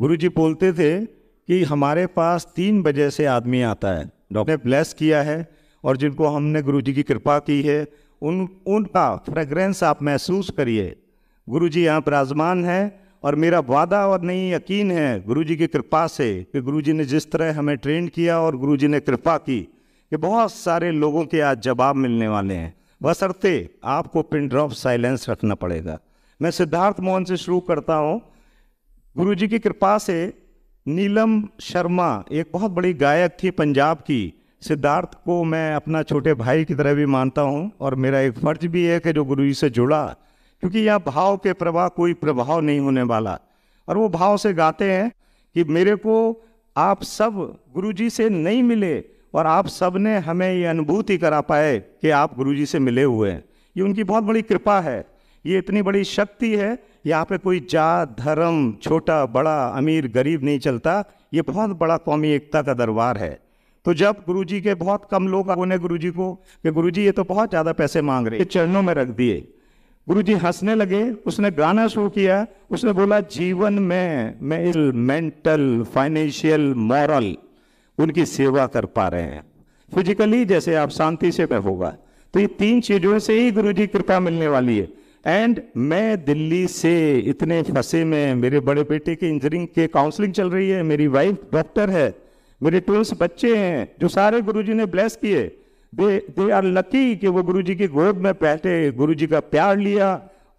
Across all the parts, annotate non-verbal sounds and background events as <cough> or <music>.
गुरु जी बोलते थे कि हमारे पास तीन बजे से आदमी आता है डॉक्टर ने ब्लेस किया है और जिनको हमने गुरु जी की कृपा की है उन उनका फ्रेगरेंस आप महसूस करिए गुरु जी यहाँ विराजमान है और मेरा वादा और नहीं यकीन है गुरु जी की कृपा से कि गुरु जी ने जिस तरह हमें ट्रेंड किया और गुरु जी ने कृपा की कि बहुत सारे लोगों के आज जवाब मिलने वाले हैं बसरते आपको पिन ड्रॉप साइलेंस रखना पड़ेगा मैं सिद्धार्थ मोहन से शुरू करता हूँ गुरु जी की कृपा से नीलम शर्मा एक बहुत बड़ी गायक थी पंजाब की सिद्धार्थ को मैं अपना छोटे भाई की तरह भी मानता हूँ और मेरा एक फर्ज भी है कि जो गुरु जी से जुड़ा क्योंकि यह भाव के प्रवाह कोई प्रभाव नहीं होने वाला और वो भाव से गाते हैं कि मेरे को आप सब गुरु जी से नहीं मिले और आप सब ने हमें ये अनुभूति करा पाए कि आप गुरु जी से मिले हुए हैं ये उनकी बहुत बड़ी कृपा है ये इतनी बड़ी शक्ति है यहाँ पे कोई जात धर्म छोटा बड़ा अमीर गरीब नहीं चलता ये बहुत बड़ा कौमी एकता का दरबार है तो जब गुरुजी के बहुत कम लोग उन्हें गुरुजी को कि गुरुजी ये तो बहुत ज़्यादा पैसे मांग रहे चरणों में रख दिए गुरुजी हंसने लगे उसने गाना शुरू किया उसने बोला जीवन में मैं इस मेंटल फाइनेंशियल मॉरल उनकी सेवा कर पा रहे हैं फिजिकली जैसे आप शांति से पे होगा तो ये तीन चीज़ों से ही जी कृपा मिलने वाली है एंड मैं दिल्ली से इतने फंसे में मेरे बड़े बेटे की इंजीनियरिंग के काउंसलिंग चल रही है मेरी वाइफ डॉक्टर है मेरे ट्वेल्स बच्चे हैं जो सारे गुरुजी ने ब्लेस किए दे दे आर लकी कि वो गुरुजी की गोद में बैठे गुरुजी का प्यार लिया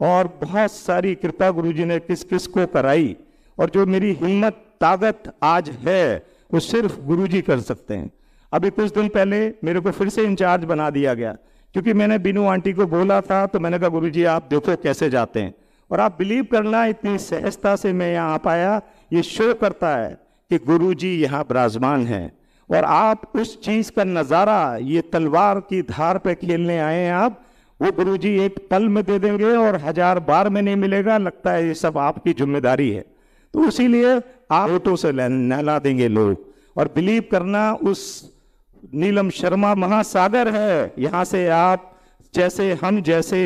और बहुत सारी कृपा गुरुजी ने किस किस को कराई और जो मेरी हिम्मत ताकत आज है वो सिर्फ गुरुजी कर सकते हैं अभी कुछ दिन पहले मेरे को फिर से इंचार्ज बना दिया गया क्योंकि मैंने बीनू आंटी को बोला था तो मैंने कहा गुरु जी आप देखो कैसे जाते हैं और आप बिलीव करना इतनी सहजता से मैं यहाँ आ पाया ये शो करता है कि गुरु जी यहाँ विराजमान हैं और आप उस चीज़ का नज़ारा ये तलवार की धार पे खेलने आए हैं आप वो गुरु जी एक पल में दे देंगे और हजार बार में नहीं मिलेगा लगता है ये सब आपकी जिम्मेदारी है तो उसीलिए आप ऑटो से नहला देंगे लोग और बिलीव करना उस नीलम शर्मा महासागर है यहाँ से आप जैसे हम जैसे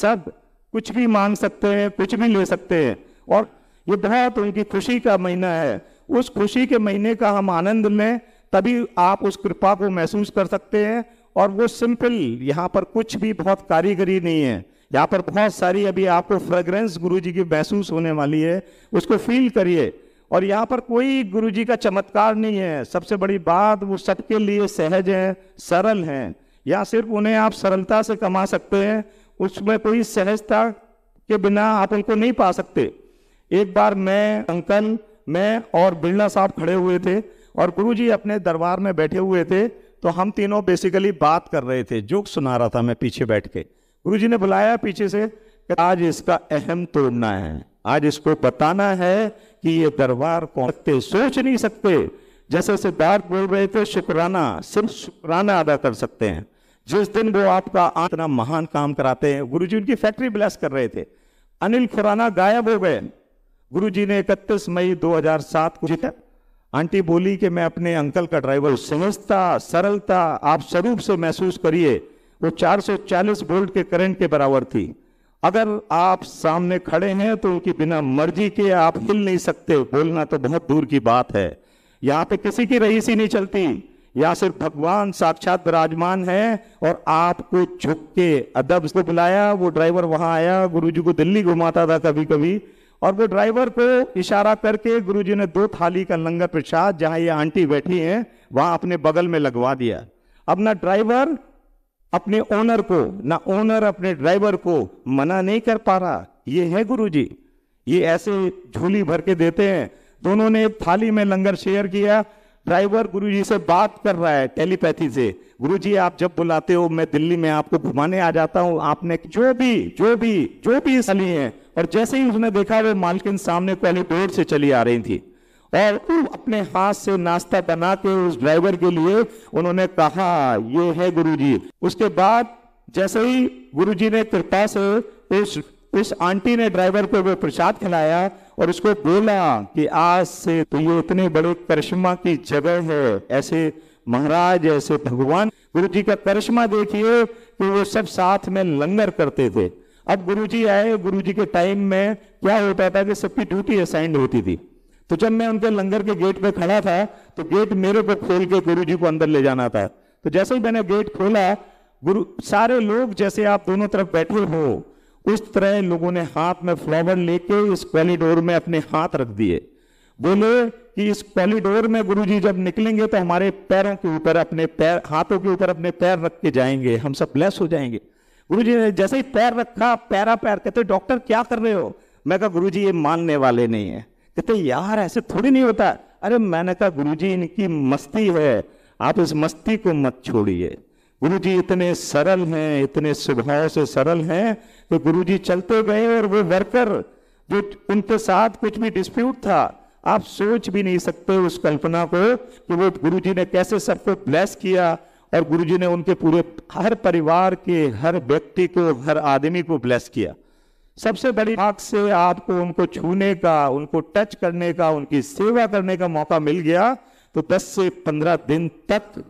सब कुछ भी मांग सकते हैं कुछ भी ले सकते हैं और ये बहुत तो उनकी खुशी का महीना है उस खुशी के महीने का हम आनंद में तभी आप उस कृपा को महसूस कर सकते हैं और वो सिंपल यहाँ पर कुछ भी बहुत कारीगरी नहीं है यहाँ पर बहुत सारी अभी आपको फ्रेग्रेंस गुरु जी की महसूस होने वाली है उसको फील करिए और यहाँ पर कोई गुरु जी का चमत्कार नहीं है सबसे बड़ी बात वो सबके लिए सहज हैं सरल हैं या सिर्फ उन्हें आप सरलता से कमा सकते हैं उसमें कोई सहजता के बिना आप उनको नहीं पा सकते एक बार मैं अंकल मैं और बिरला साहब खड़े हुए थे और गुरु जी अपने दरबार में बैठे हुए थे तो हम तीनों बेसिकली बात कर रहे थे जोक सुना रहा था मैं पीछे बैठ के गुरु जी ने बुलाया पीछे से आज इसका अहम तोड़ना है आज इसको बताना है कि ये दरबार कौन सकते सोच नहीं सकते जैसे सिद्धार्थ बोल रहे थे शुक्राना सिर्फ शुक्राना अदा कर सकते हैं जिस दिन वो आपका इतना महान काम कराते हैं गुरु जी उनकी फैक्ट्री ब्लैस कर रहे थे अनिल खुराना गायब हो गए गुरु जी ने इकतीस मई 2007 को जीता आंटी बोली कि मैं अपने अंकल का ड्राइवर समझता सरलता आप स्वरूप से महसूस करिए वो 440 वोल्ट के करंट के बराबर थी अगर आप सामने खड़े हैं तो उनकी बिना मर्जी के आप हिल नहीं सकते बोलना तो बहुत दूर की बात है यहाँ पे किसी की रईस ही नहीं चलती यहाँ सिर्फ भगवान साक्षात विराजमान है और आपको झुक के अदब को बुलाया वो ड्राइवर वहां आया गुरु जी को दिल्ली घुमाता था कभी कभी और वो ड्राइवर को इशारा करके गुरु जी ने दो थाली का लंगर प्रसाद जहाँ ये आंटी बैठी है वहां अपने बगल में लगवा दिया अपना ड्राइवर अपने ओनर को ना ओनर अपने ड्राइवर को मना नहीं कर पा रहा ये है गुरुजी ये ऐसे झोली भर के देते हैं दोनों ने थाली में लंगर शेयर किया ड्राइवर गुरुजी से बात कर रहा है टेलीपैथी से गुरुजी आप जब बुलाते हो मैं दिल्ली में आपको घुमाने आ जाता हूँ आपने जो भी जो भी जो भी सली है और जैसे ही उसने देखा वे मालकिन सामने पहले बोर्ड से चली आ रही थी और अपने हाथ से नाश्ता बना के उस ड्राइवर के लिए उन्होंने कहा ये है गुरुजी उसके बाद जैसे ही गुरुजी ने कृपा से उस उस आंटी ने ड्राइवर को वो प्रसाद खिलाया और उसको बोला कि आज से तो ये इतने बड़े करिश्मा की जगह है ऐसे महाराज ऐसे भगवान गुरु जी का करिश्मा देखिए कि वो सब साथ में लंगर करते थे अब गुरु जी आए गुरु जी के टाइम में क्या होता था कि सबकी ड्यूटी असाइंड होती थी तो जब मैं उनके लंगर के गेट पे खड़ा था तो गेट मेरे को खोल के गुरु जी को अंदर ले जाना था तो जैसे ही मैंने गेट खोला गुरु सारे लोग जैसे आप दोनों तरफ बैठे हो उस तरह लोगों ने हाथ में फ्लावर लेके इस कॉरिडोर में अपने हाथ रख दिए बोले कि इस कॉरिडोर में गुरु जी जब निकलेंगे तो हमारे पैरों के ऊपर अपने पैर हाथों के ऊपर अपने पैर रख के जाएंगे हम सब ब्लेस हो जाएंगे गुरु जी ने जैसे ही पैर रखा पैरा पैर कहते डॉक्टर क्या कर रहे हो मैं कहा गुरु जी ये मानने वाले नहीं है कहते यार ऐसे थोड़ी नहीं होता अरे मैंने कहा गुरु जी इनकी मस्ती है आप इस मस्ती को मत छोड़िए गुरु जी इतने सरल हैं इतने स्वभाव से सरल हैं तो गुरु जी चलते गए और वो वर्कर जो उनके साथ कुछ भी डिस्प्यूट था आप सोच भी नहीं सकते उस कल्पना को कि वो गुरु जी ने कैसे सबको ब्लेस किया और गुरु जी ने उनके पूरे हर परिवार के हर व्यक्ति को हर आदमी को ब्लेस किया सबसे बड़ी बात से आपको उनको छूने का उनको टच करने का उनकी सेवा करने का मौका मिल गया तो 10 से 15 दिन तक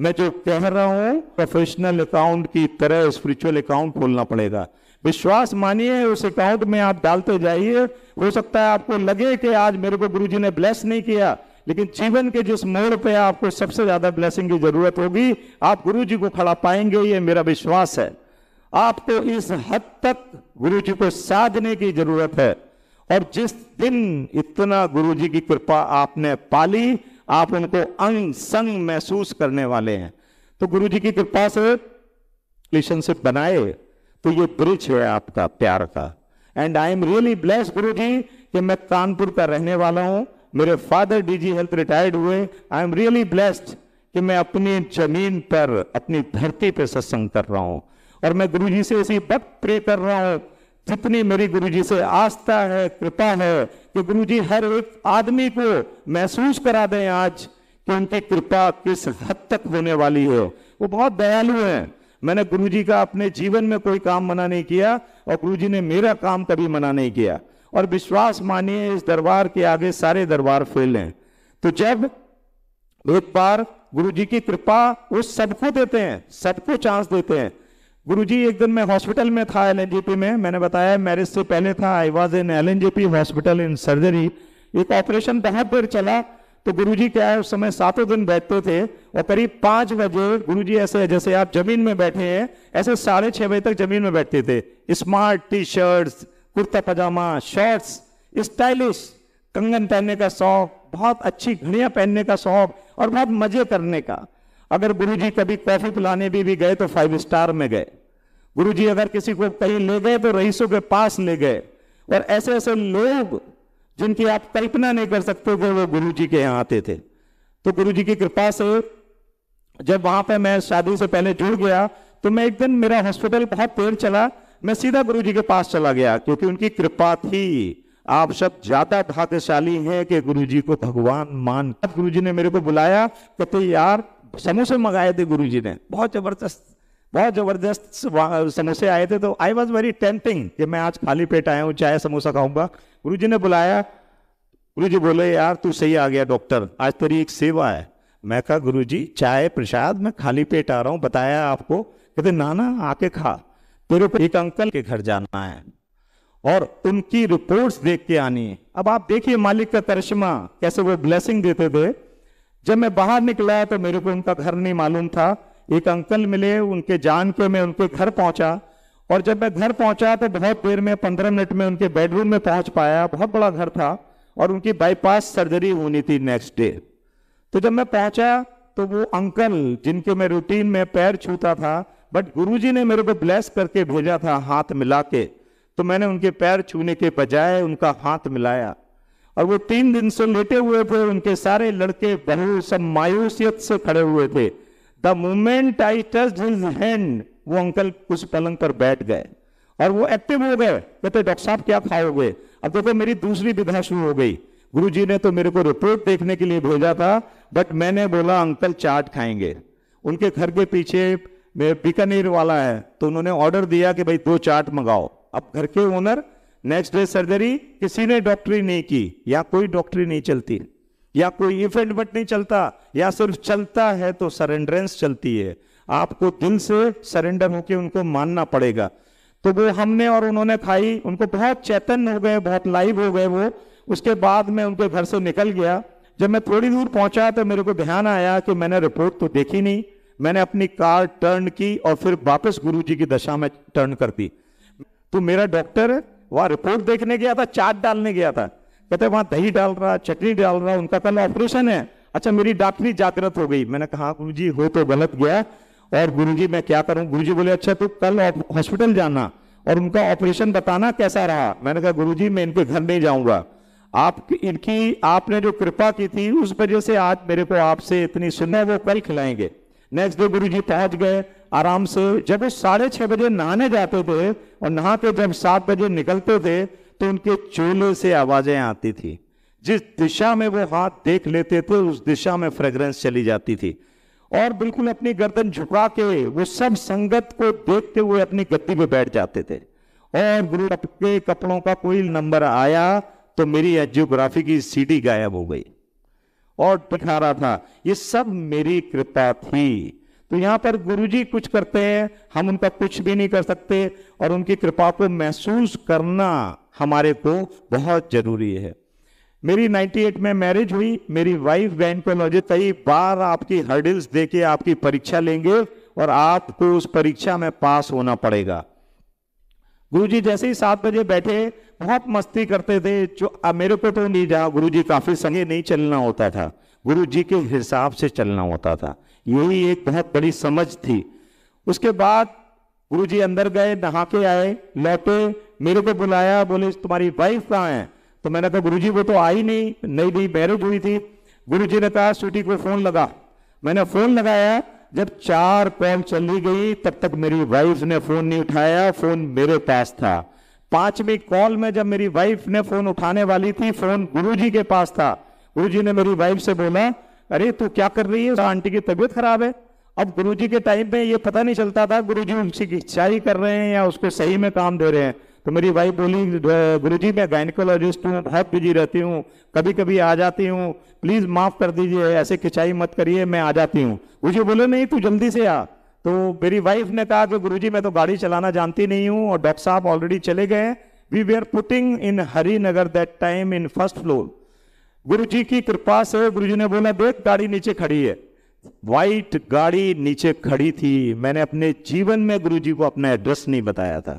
मैं जो कह रहा हूं प्रोफेशनल अकाउंट की तरह स्पिरिचुअल अकाउंट खोलना पड़ेगा विश्वास मानिए उस अकाउंट में आप डालते जाइए हो सकता है आपको लगे कि आज मेरे को गुरु ने ब्लेस नहीं किया लेकिन जीवन के जिस मोड़ पे आपको सबसे ज्यादा ब्लेसिंग की जरूरत होगी आप गुरु को खड़ा पाएंगे ये मेरा विश्वास है आपको इस हद तक गुरु जी को साधने की जरूरत है और जिस दिन इतना गुरु जी की कृपा आपने पाली आप उनको अंग संग महसूस करने वाले हैं तो गुरु जी की कृपा से रिलेशनशिप बनाए तो ये ब्रिज है आपका प्यार का and I am really bless guru ji कि मैं कानपुर का रहने वाला हूं मेरे फादर डीजी हेल्थ रिटायर्ड हुए आई एम रियली ब्लेस्ड कि मैं अपनी जमीन पर अपनी धरती पर सत्संग कर रहा हूं और मैं गुरु जी से इसी वक्त प्रे कर रहा हूँ जितनी मेरी गुरु जी से आस्था है कृपा है कि गुरु जी हर एक आदमी को महसूस करा दें आज कि उनकी कृपा किस हद तक होने वाली है वो बहुत दयालु हैं मैंने गुरु जी का अपने जीवन में कोई काम मना नहीं किया और गुरु जी ने मेरा काम कभी मना नहीं किया और विश्वास मानिए इस दरबार के आगे सारे दरबार फैल हैं तो जब एक बार गुरु जी की कृपा वो सबको देते हैं सबको चांस देते हैं गुरुजी एक दिन मैं हॉस्पिटल में था एलएनजीपी में मैंने बताया मैरिज से पहले था I was in LNGP hospital in surgery एक ऑपरेशन बहुत पर चला तो गुरुजी क्या है उस समय सातों दिन बैठते थे और करीब पांच बजे गुरुजी ऐसे जैसे आप जमीन में बैठे हैं ऐसे साढ़े छह बजे तक जमीन में बैठते थे smart T shirts kurta pyjama shirts stylish कंगन पहनने का शौक बहुत अच्छी घड़ियां पहनने का शौक और बहुत मजे करने का अगर गुरुजी कभी कॉफी पिलाने भी, भी गए तो फाइव स्टार में गए गुरुजी अगर किसी को कहीं ले गए तो रईसों के पास ले गए और ऐसे ऐसे लोग जिनकी आप कल्पना नहीं कर सकते थे वो गुरु जी के यहाँ आते थे तो गुरु जी की कृपा से जब वहां पे मैं शादी से पहले जुड़ गया तो मैं एक दिन मेरा हॉस्पिटल बहुत देर चला मैं सीधा गुरु जी के पास चला गया क्योंकि उनकी कृपा थी आप सब ज्यादा भाग्यशाली हैं कि गुरु जी को भगवान मान गुरु जी ने मेरे को बुलाया कहते यार समोसे मंगाए थे गुरु जी ने बहुत ज़बरदस्त बहुत ज़बरदस्त समोसे आए थे तो आई वॉज वेरी टेम्पिंग कि मैं आज खाली पेट आया हूँ चाय समोसा खाऊंगा गुरु जी ने बुलाया गुरु जी बोले यार तू सही आ गया डॉक्टर आज तेरी एक सेवा है मैं कहा गुरु जी चाय प्रसाद मैं खाली पेट आ रहा हूँ बताया आपको कहते नाना आके खा तेरे पर एक अंकल के घर जाना है और उनकी रिपोर्ट्स देख के आनी है अब आप देखिए मालिक का तरशमा कैसे वो ब्लेसिंग देते थे जब मैं बाहर निकला तो मेरे को उनका घर नहीं मालूम था एक अंकल मिले उनके जान के मैं उनके घर पहुंचा और जब मैं घर पहुंचा तो बहुत देर में पंद्रह मिनट में उनके बेडरूम में पहुंच पाया बहुत बड़ा घर था और उनकी बाईपास सर्जरी होनी थी नेक्स्ट डे तो जब मैं पहुंचा तो वो अंकल जिनके मैं रूटीन में पैर छूता था बट गुरुजी ने मेरे को ब्लेस करके भेजा था हाथ मिला के तो मैंने उनके पैर छूने के बजाय उनका हाथ मिलाया और वो तीन दिन से लेटे हुए थे उनके सारे लड़के बहू सब मायूसियत से खड़े हुए थे the moment I touch his hand वो अंकल उस पलंग पर बैठ गए और वो एक्टिव हो गए कहते डॉक्टर साहब क्या खाओगे अब देखो तो मेरी दूसरी विधा शुरू हो गई गुरु जी ने तो मेरे को रिपोर्ट देखने के लिए भेजा था बट मैंने बोला अंकल चाट खाएंगे उनके घर के पीछे बीकानेर वाला है तो उन्होंने ऑर्डर दिया कि भाई दो चाट मंगाओ अब घर के ओनर नेक्स्ट डे सर्जरी किसी ने डॉक्टरी नहीं की या कोई डॉक्टरी नहीं चलती या कोई इफेंट बट नहीं चलता या सिर्फ चलता है तो सरेंडरेंस चलती है आपको दिल से सरेंडर होकर उनको मानना पड़ेगा तो वो हमने और उन्होंने खाई उनको बहुत चैतन्य हो गए बहुत लाइव हो गए वो उसके बाद मैं उनके घर से निकल गया जब मैं थोड़ी दूर पहुंचा तो मेरे को ध्यान आया कि मैंने रिपोर्ट तो देखी नहीं मैंने अपनी कार टर्न की और फिर वापस गुरुजी की दशा में टर्न कर दी तो मेरा डॉक्टर वहाँ रिपोर्ट देखने गया था चाट डालने गया था कहते वहाँ दही डाल रहा चटनी डाल रहा उनका पहले ऑपरेशन है अच्छा मेरी डॉक्टरी जागृत हो गई मैंने कहा हाँ, गुरु जी हो तो गलत गया और गुरु जी मैं क्या करूँ गुरु जी बोले अच्छा तू कल हॉस्पिटल जाना और उनका ऑपरेशन बताना कैसा रहा मैंने कहा गुरु जी मैं इनके घर नहीं जाऊँगा आप इनकी आपने जो कृपा की थी उस वजह से आज मेरे को आपसे इतनी है वो कल खिलाएंगे नेक्स्ट डे गुरु जी पहुँच गए आराम से जब ये साढ़े छः बजे नहाने जाते थे और नहा के जब सात बजे निकलते थे तो उनके चूल्हे से आवाज़ें आती थी जिस दिशा में वो हाथ देख लेते थे उस दिशा में फ्रेग्रेंस चली जाती थी और बिल्कुल अपनी गर्दन झुका के वो सब संगत को देखते हुए अपनी गद्दी में बैठ जाते थे और गुरु के कपड़ों का कोई नंबर आया तो मेरी एजियोग्राफी की सीटी गायब हो गई और दिखा रहा था ये सब मेरी कृपा थी तो यहाँ पर गुरुजी कुछ करते हैं हम उनका कुछ भी नहीं कर सकते और उनकी कृपा को महसूस करना हमारे को बहुत जरूरी है मेरी 98 में मैरिज हुई मेरी वाइफ गाइनकोलॉजी कई बार आपकी हर्डल्स देके आपकी परीक्षा लेंगे और आपको उस परीक्षा में पास होना पड़ेगा गुरु जी जैसे ही सात बजे बैठे बहुत मस्ती करते थे जो मेरे पे तो नहीं जा जी काफी संगे नहीं चलना होता था गुरु जी के हिसाब से चलना होता था यही एक बहुत बड़ी समझ थी उसके बाद गुरु जी अंदर गए नहा के आए लौटे मेरे को बुलाया बोले तुम्हारी वाइफ कहाँ है तो मैंने कहा गुरुजी वो तो आई नहीं नई नई मैरिज हुई थी गुरुजी ने कहा स्वीटी को फोन लगा मैंने फोन लगाया जब चार पैन चली गई तब तक मेरी वाइफ ने फोन नहीं उठाया फोन मेरे पास था पांचवी कॉल में जब मेरी वाइफ ने फोन उठाने वाली थी फोन गुरुजी के पास था गुरुजी ने मेरी वाइफ से बोला अरे तू क्या कर रही है आंटी की तबीयत खराब है अब गुरुजी के टाइम पे ये पता नहीं चलता था गुरुजी उनकी इच्छा ही कर रहे हैं या उसको सही में काम दे रहे हैं तो मेरी वाइफ बोली गुरु जी मैं गायनिकोलॉजिस्ट हूँ बहुत बिजी रहती हूँ कभी कभी आ जाती हूँ प्लीज़ माफ़ कर दीजिए ऐसे खिंचाई मत करिए मैं आ जाती हूँ गुरुजी बोले नहीं तू जल्दी से आ तो मेरी वाइफ ने कहा कि तो गुरुजी मैं तो गाड़ी चलाना जानती नहीं हूँ और डॉक्टर साहब ऑलरेडी चले गए we we are putting in Hari Nagar that time in first floor guru ji की कृपा से गुरु जी ने बोला देख गाड़ी नीचे खड़ी है वाइट गाड़ी नीचे खड़ी थी मैंने अपने जीवन में गुरु जी को अपना एड्रेस नहीं बताया था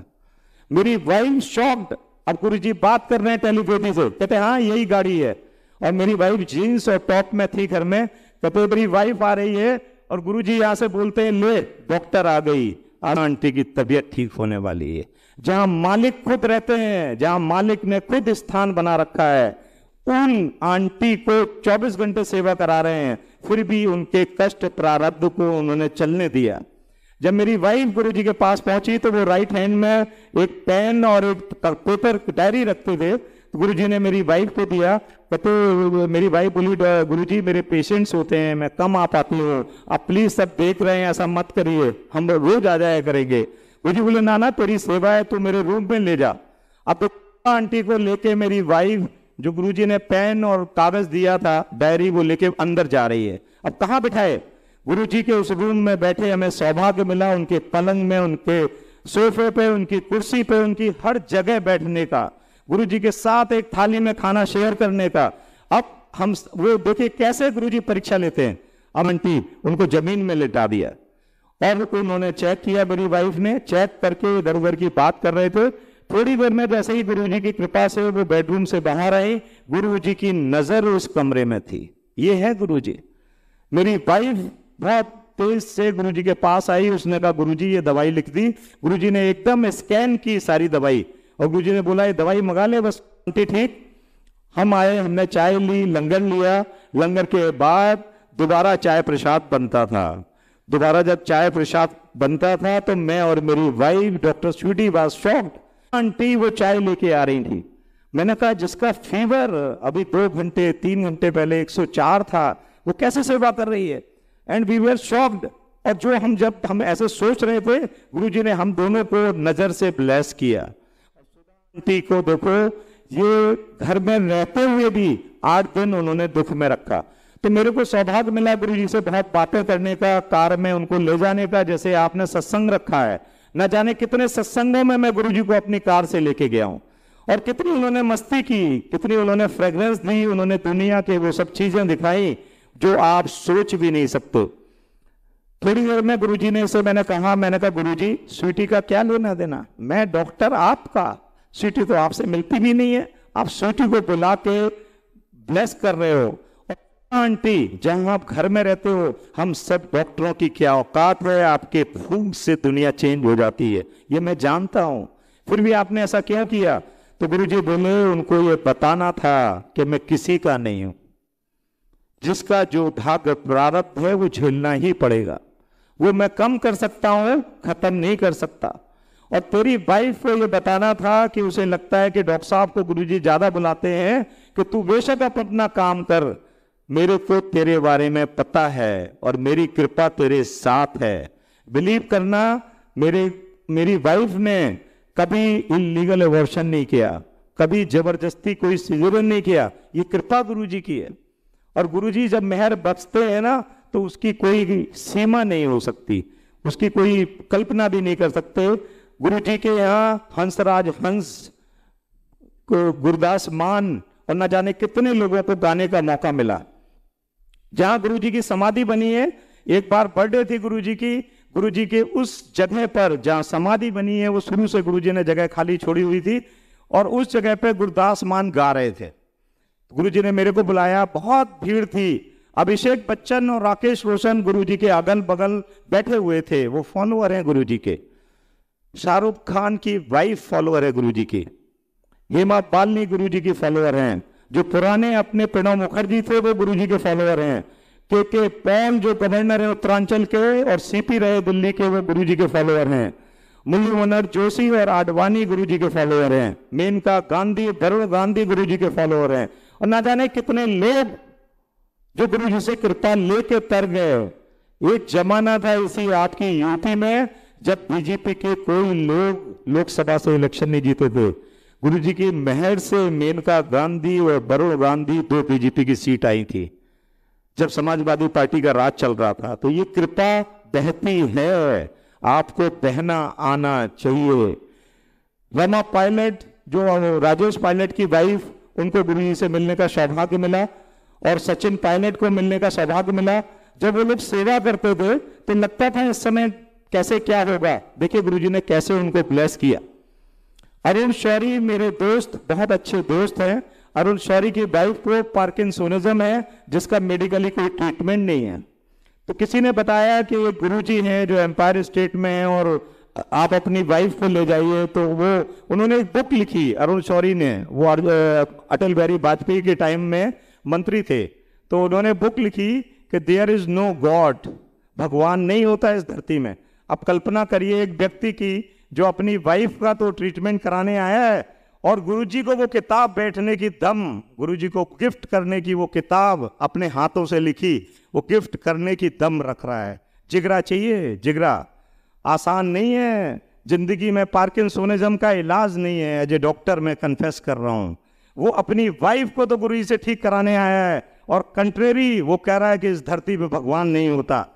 मेरी वाइफ शॉक्ड अब गुरु जी बात कर रहे हैं टेलीफोन से कहते हाँ यही गाड़ी है और मेरी वाइफ जीन्स और टॉप में थी घर में कहते मेरी वाइफ आ रही है और गुरु जी यहां से बोलते हैं ले डॉक्टर आ गई आंटी की तबीयत ठीक होने वाली है जहां मालिक खुद रहते हैं जहां मालिक ने खुद स्थान बना रखा है उन आंटी को 24 घंटे सेवा करा रहे हैं फिर भी उनके कष्ट प्रारब्ध को उन्होंने चलने दिया जब मेरी वाइफ गुरु जी के पास पहुंची तो वो राइट हैंड में एक पेन और एक पेपर डायरी रखते थे तो गुरु जी ने मेरी वाइफ को दिया कहते मेरी वाइफ बोली गुरु जी मेरे पेशेंट्स होते हैं मैं कम आ पाती हूँ आप प्लीज सब देख रहे हैं ऐसा मत करिए हम रोज आ जाया करेंगे गुरु जी बोले नाना तेरी सेवा है तू मेरे रूम में ले जा अब आंटी को लेके मेरी वाइफ जो गुरुजी ने पेन और कागज दिया था डायरी वो लेके अंदर जा रही है अब कहाँ बिठाए गुरु जी के उस रूम में बैठे हमें सौभाग्य मिला उनके पलंग में उनके सोफे पे उनकी कुर्सी पे उनकी हर जगह बैठने का गुरु जी के साथ एक थाली में खाना शेयर करने का अब हम वो देखिए कैसे गुरु जी परीक्षा लेते हैं आंटी उनको जमीन में लेटा दिया और उन्होंने चेक किया मेरी वाइफ ने चेक करके इधर उधर की बात कर रहे थे थोड़ी देर में जैसे तो ही गुरु जी की कृपा से वो बेडरूम से बाहर आए गुरु जी की नजर उस कमरे में थी ये है गुरु जी मेरी वाइफ बहुत तेज से गुरु जी के पास आई उसने कहा गुरु जी ये दवाई लिख दी गुरु जी ने एकदम स्कैन की सारी दवाई और गुरु जी ने बोला ये दवाई मंगा ले बस ठीक हम आए हमने चाय ली लंगर लिया लंगर के बाद दोबारा चाय प्रसाद बनता था दोबारा जब चाय प्रसाद बनता था तो मैं और मेरी वाइफ डॉक्टर स्वीटी बास शॉक्ड आंटी वो चाय लेके आ रही थी मैंने कहा जिसका फीवर अभी दो घंटे तीन घंटे पहले 104 था वो कैसे सेवा कर रही है एंड वी वेर शॉक्ड और जो हम जब हम ऐसे सोच रहे थे गुरु जी ने हम दोनों को नजर से ब्लेस किया आंटी को देखो ये घर में रहते हुए भी आठ दिन उन्होंने दुख में रखा तो मेरे को सौभाग्य मिला गुरु जी से बहुत बातें करने का कार में उनको ले जाने का जैसे आपने सत्संग रखा है न जाने कितने सत्संगों में मैं गुरुजी को अपनी कार से लेके गया हूं और कितनी उन्होंने मस्ती की कितनी उन्होंने फ्रेगरेंस दी उन्होंने दुनिया के वो सब चीजें दिखाई जो आप सोच भी नहीं सकते थोड़ी देर में जी ने उसे मैंने कहा मैंने कहा जी स्वीटी का क्या लेना देना मैं डॉक्टर आपका स्वीटी तो आपसे मिलती भी नहीं है आप स्वीटी को बुला के ब्लेस कर रहे हो आंटी जहां आप घर में रहते हो हम सब डॉक्टरों की क्या औकात है आपके फूंक से दुनिया चेंज हो जाती है ये मैं जानता हूं फिर भी आपने ऐसा क्या किया तो गुरु जी बोले उनको ये बताना था कि मैं किसी का नहीं हूं जिसका जो धाग प्रारब्ध है वो झेलना ही पड़ेगा वो मैं कम कर सकता हूं खत्म नहीं कर सकता और तेरी वाइफ को ये बताना था कि उसे लगता है कि डॉक्टर साहब को जी ज्यादा बुलाते हैं कि तू बेशक अपना काम कर मेरे को तेरे बारे में पता है और मेरी कृपा तेरे साथ है बिलीव करना मेरे मेरी वाइफ ने कभी इलीगल एवर्शन नहीं किया कभी जबरदस्ती कोई सिजरन नहीं किया ये कृपा गुरु जी की है और गुरु जी जब मेहर बचते हैं ना तो उसकी कोई सीमा नहीं हो सकती उसकी कोई कल्पना भी नहीं कर सकते गुरु जी के यहाँ हंसराज हंस को गुरदास मान और न जाने कितने लोगों को गाने का मौका मिला जहां जी की समाधि बनी है एक बार बर्थडे थी जी की गुरु जी के उस जगह पर जहां समाधि बनी है वो शुरू से गुरु जी ने जगह खाली छोड़ी हुई थी और उस जगह पे गुरुदास मान गा रहे थे गुरु जी ने मेरे को बुलाया बहुत भीड़ थी अभिषेक बच्चन और राकेश रोशन गुरु जी के अगल बगल बैठे हुए थे वो फॉलोअर हैं जी के शाहरुख खान की वाइफ फॉलोअर है गुरु जी की हेमा पालनी गुरु जी की फॉलोअर हैं जो पुराने अपने प्रणव मुखर्जी थे वो जी के फॉलोअर हैं के पॉल जो गवर्नर है उत्तरांचल के और सीपी रहे दिल्ली के वो जी के फॉलोअर हैं मुल्लू मनोहर जोशी और आडवाणी जी के फॉलोअर हैं मेनका गांधी धरुण गांधी जी के फॉलोअर हैं और ना जाने कितने लोग जो जी से कृपा लेके तर गए एक जमाना था इसी आपकी यूपी में जब बीजेपी के कोई लोग लोकसभा से इलेक्शन नहीं जीते थे गुरु जी की मेहर से मेनका गांधी और वरुण गांधी दो बीजेपी की सीट आई थी जब समाजवादी पार्टी का राज चल रहा था तो ये कृपा बहती है आपको बहना आना चाहिए रमा पायलट जो राजेश पायलट की वाइफ उनको गुरु जी से मिलने का सौभाग्य मिला और सचिन पायलट को मिलने का सौभाग्य मिला जब वो लोग सेवा करते थे तो लगता था इस समय कैसे क्या होगा देखिए जी ने कैसे उनको ब्लेस किया अरुण शौरी मेरे दोस्त बहुत अच्छे दोस्त हैं अरुण शौरी की वाइफ को पार्किंसोनिज्म है जिसका मेडिकली कोई ट्रीटमेंट नहीं है तो किसी ने बताया कि ये गुरु जी हैं जो एम्पायर स्टेट में हैं और आप अपनी वाइफ को ले जाइए तो वो उन्होंने एक बुक लिखी अरुण शौरी ने वो अटल बिहारी वाजपेयी के टाइम में मंत्री थे तो उन्होंने बुक लिखी कि देयर इज़ नो गॉड भगवान नहीं होता इस धरती में अब कल्पना करिए एक व्यक्ति की जो अपनी वाइफ का तो ट्रीटमेंट कराने आया है और गुरुजी को वो किताब बैठने की दम गुरुजी को गिफ्ट करने की वो किताब अपने हाथों से लिखी वो गिफ्ट करने की दम रख रहा है जिगरा चाहिए जिगरा आसान नहीं है जिंदगी में पार्किंसोनिज्म का इलाज नहीं है एज ए डॉक्टर मैं कन्फेस कर रहा हूँ वो अपनी वाइफ को तो गुरु जी से ठीक कराने आया है और कंट्रेरी वो कह रहा है कि इस धरती पर भगवान नहीं होता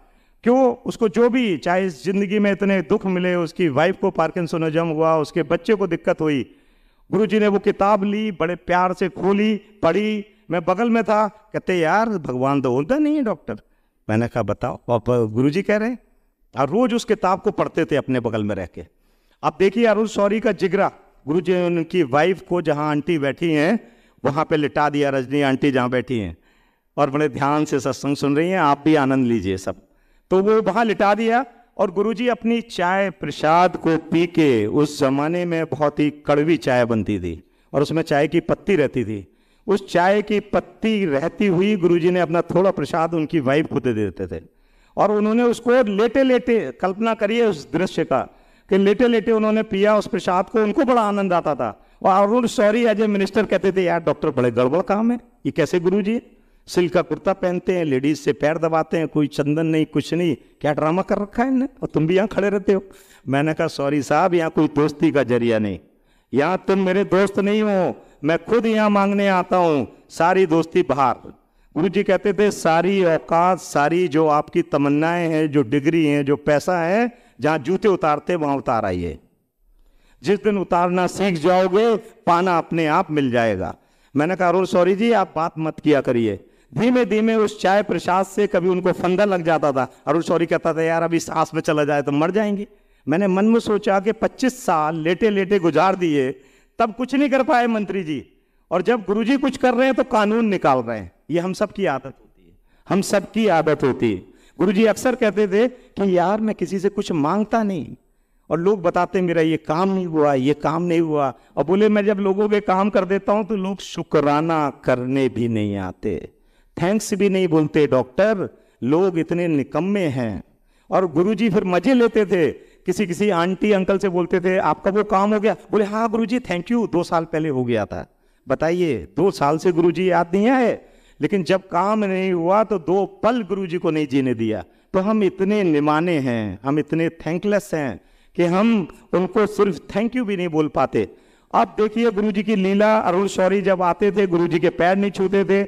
क्यों उसको जो भी चाहे इस जिंदगी में इतने दुख मिले उसकी वाइफ को पार्किंसोनिज्म हुआ उसके बच्चे को दिक्कत हुई जी ने वो किताब ली बड़े प्यार से खोली पढ़ी मैं बगल में था कहते यार भगवान तो होता नहीं है डॉक्टर मैंने कहा बताओ आप गुरु जी कह रहे हैं और रोज़ उस किताब को पढ़ते थे अपने बगल में रह के आप देखिए अरुण सौरी का जिगरा गुरु जी ने उनकी वाइफ को जहाँ आंटी बैठी हैं वहाँ पे लिटा दिया रजनी आंटी जहाँ बैठी हैं और बड़े ध्यान से सत्संग सुन रही हैं आप भी आनंद लीजिए सब तो वो वहां लिटा दिया और गुरुजी अपनी चाय प्रसाद को पी के उस जमाने में बहुत ही कड़वी चाय बनती थी और उसमें चाय की पत्ती रहती थी उस चाय की पत्ती रहती हुई गुरुजी ने अपना थोड़ा प्रसाद उनकी वाइफ को दे देते थे और उन्होंने उसको लेटे लेटे कल्पना करिए उस दृश्य का कि लेटे लेटे उन्होंने पिया उस प्रसाद को उनको बड़ा आनंद आता था और Arun Shourie as a minister कहते थे यार डॉक्टर बड़े गड़बड़ काम है ये कैसे गुरु जी सिल्क का कुर्ता पहनते हैं लेडीज से पैर दबाते हैं कोई चंदन नहीं कुछ नहीं क्या ड्रामा कर रखा है इन्हें और तुम भी यहाँ खड़े रहते हो मैंने कहा सॉरी साहब यहाँ कोई दोस्ती का जरिया नहीं यहाँ तुम मेरे दोस्त नहीं हो मैं खुद यहाँ मांगने आता हूँ सारी दोस्ती बाहर गुरु जी कहते थे सारी औकात सारी जो आपकी तमन्नाएं हैं जो डिग्री हैं जो पैसा है जहाँ जूते उतारते वहाँ उतार आइए जिस दिन उतारना सीख जाओगे पाना अपने आप मिल जाएगा मैंने कहा अरुण सॉरी जी आप बात मत किया करिए धीमे धीमे उस चाय प्रसाद से कभी उनको फंदा लग जाता था अरुण शौरी कहता था यार अभी सांस में चला जाए तो मर जाएंगे मैंने मन में सोचा कि 25 साल लेटे लेटे गुजार दिए तब कुछ नहीं कर पाए मंत्री जी और जब गुरु जी कुछ कर रहे हैं तो कानून निकाल रहे हैं ये हम सब की आदत होती है हम सब की आदत होती है गुरु जी अक्सर कहते थे कि यार मैं किसी से कुछ मांगता नहीं और लोग बताते मेरा ये काम नहीं हुआ ये काम नहीं हुआ और बोले मैं जब लोगों के काम कर देता हूं तो लोग शुक्राना करने भी नहीं आते थैंक्स भी नहीं बोलते डॉक्टर लोग इतने निकम्मे हैं और गुरुजी फिर मजे लेते थे किसी किसी आंटी अंकल से बोलते थे आपका वो काम हो गया बोले हाँ गुरु थैंक यू दो साल पहले हो गया था बताइए दो साल से गुरु याद नहीं आए लेकिन जब काम नहीं हुआ तो दो पल गुरु को नहीं जीने दिया तो हम इतने निमाने हैं हम इतने थैंकलेस हैं कि हम उनको सिर्फ थैंक यू भी नहीं बोल पाते आप देखिए गुरुजी की लीला अरुण शौरी जब आते थे गुरुजी के पैर नहीं छूते थे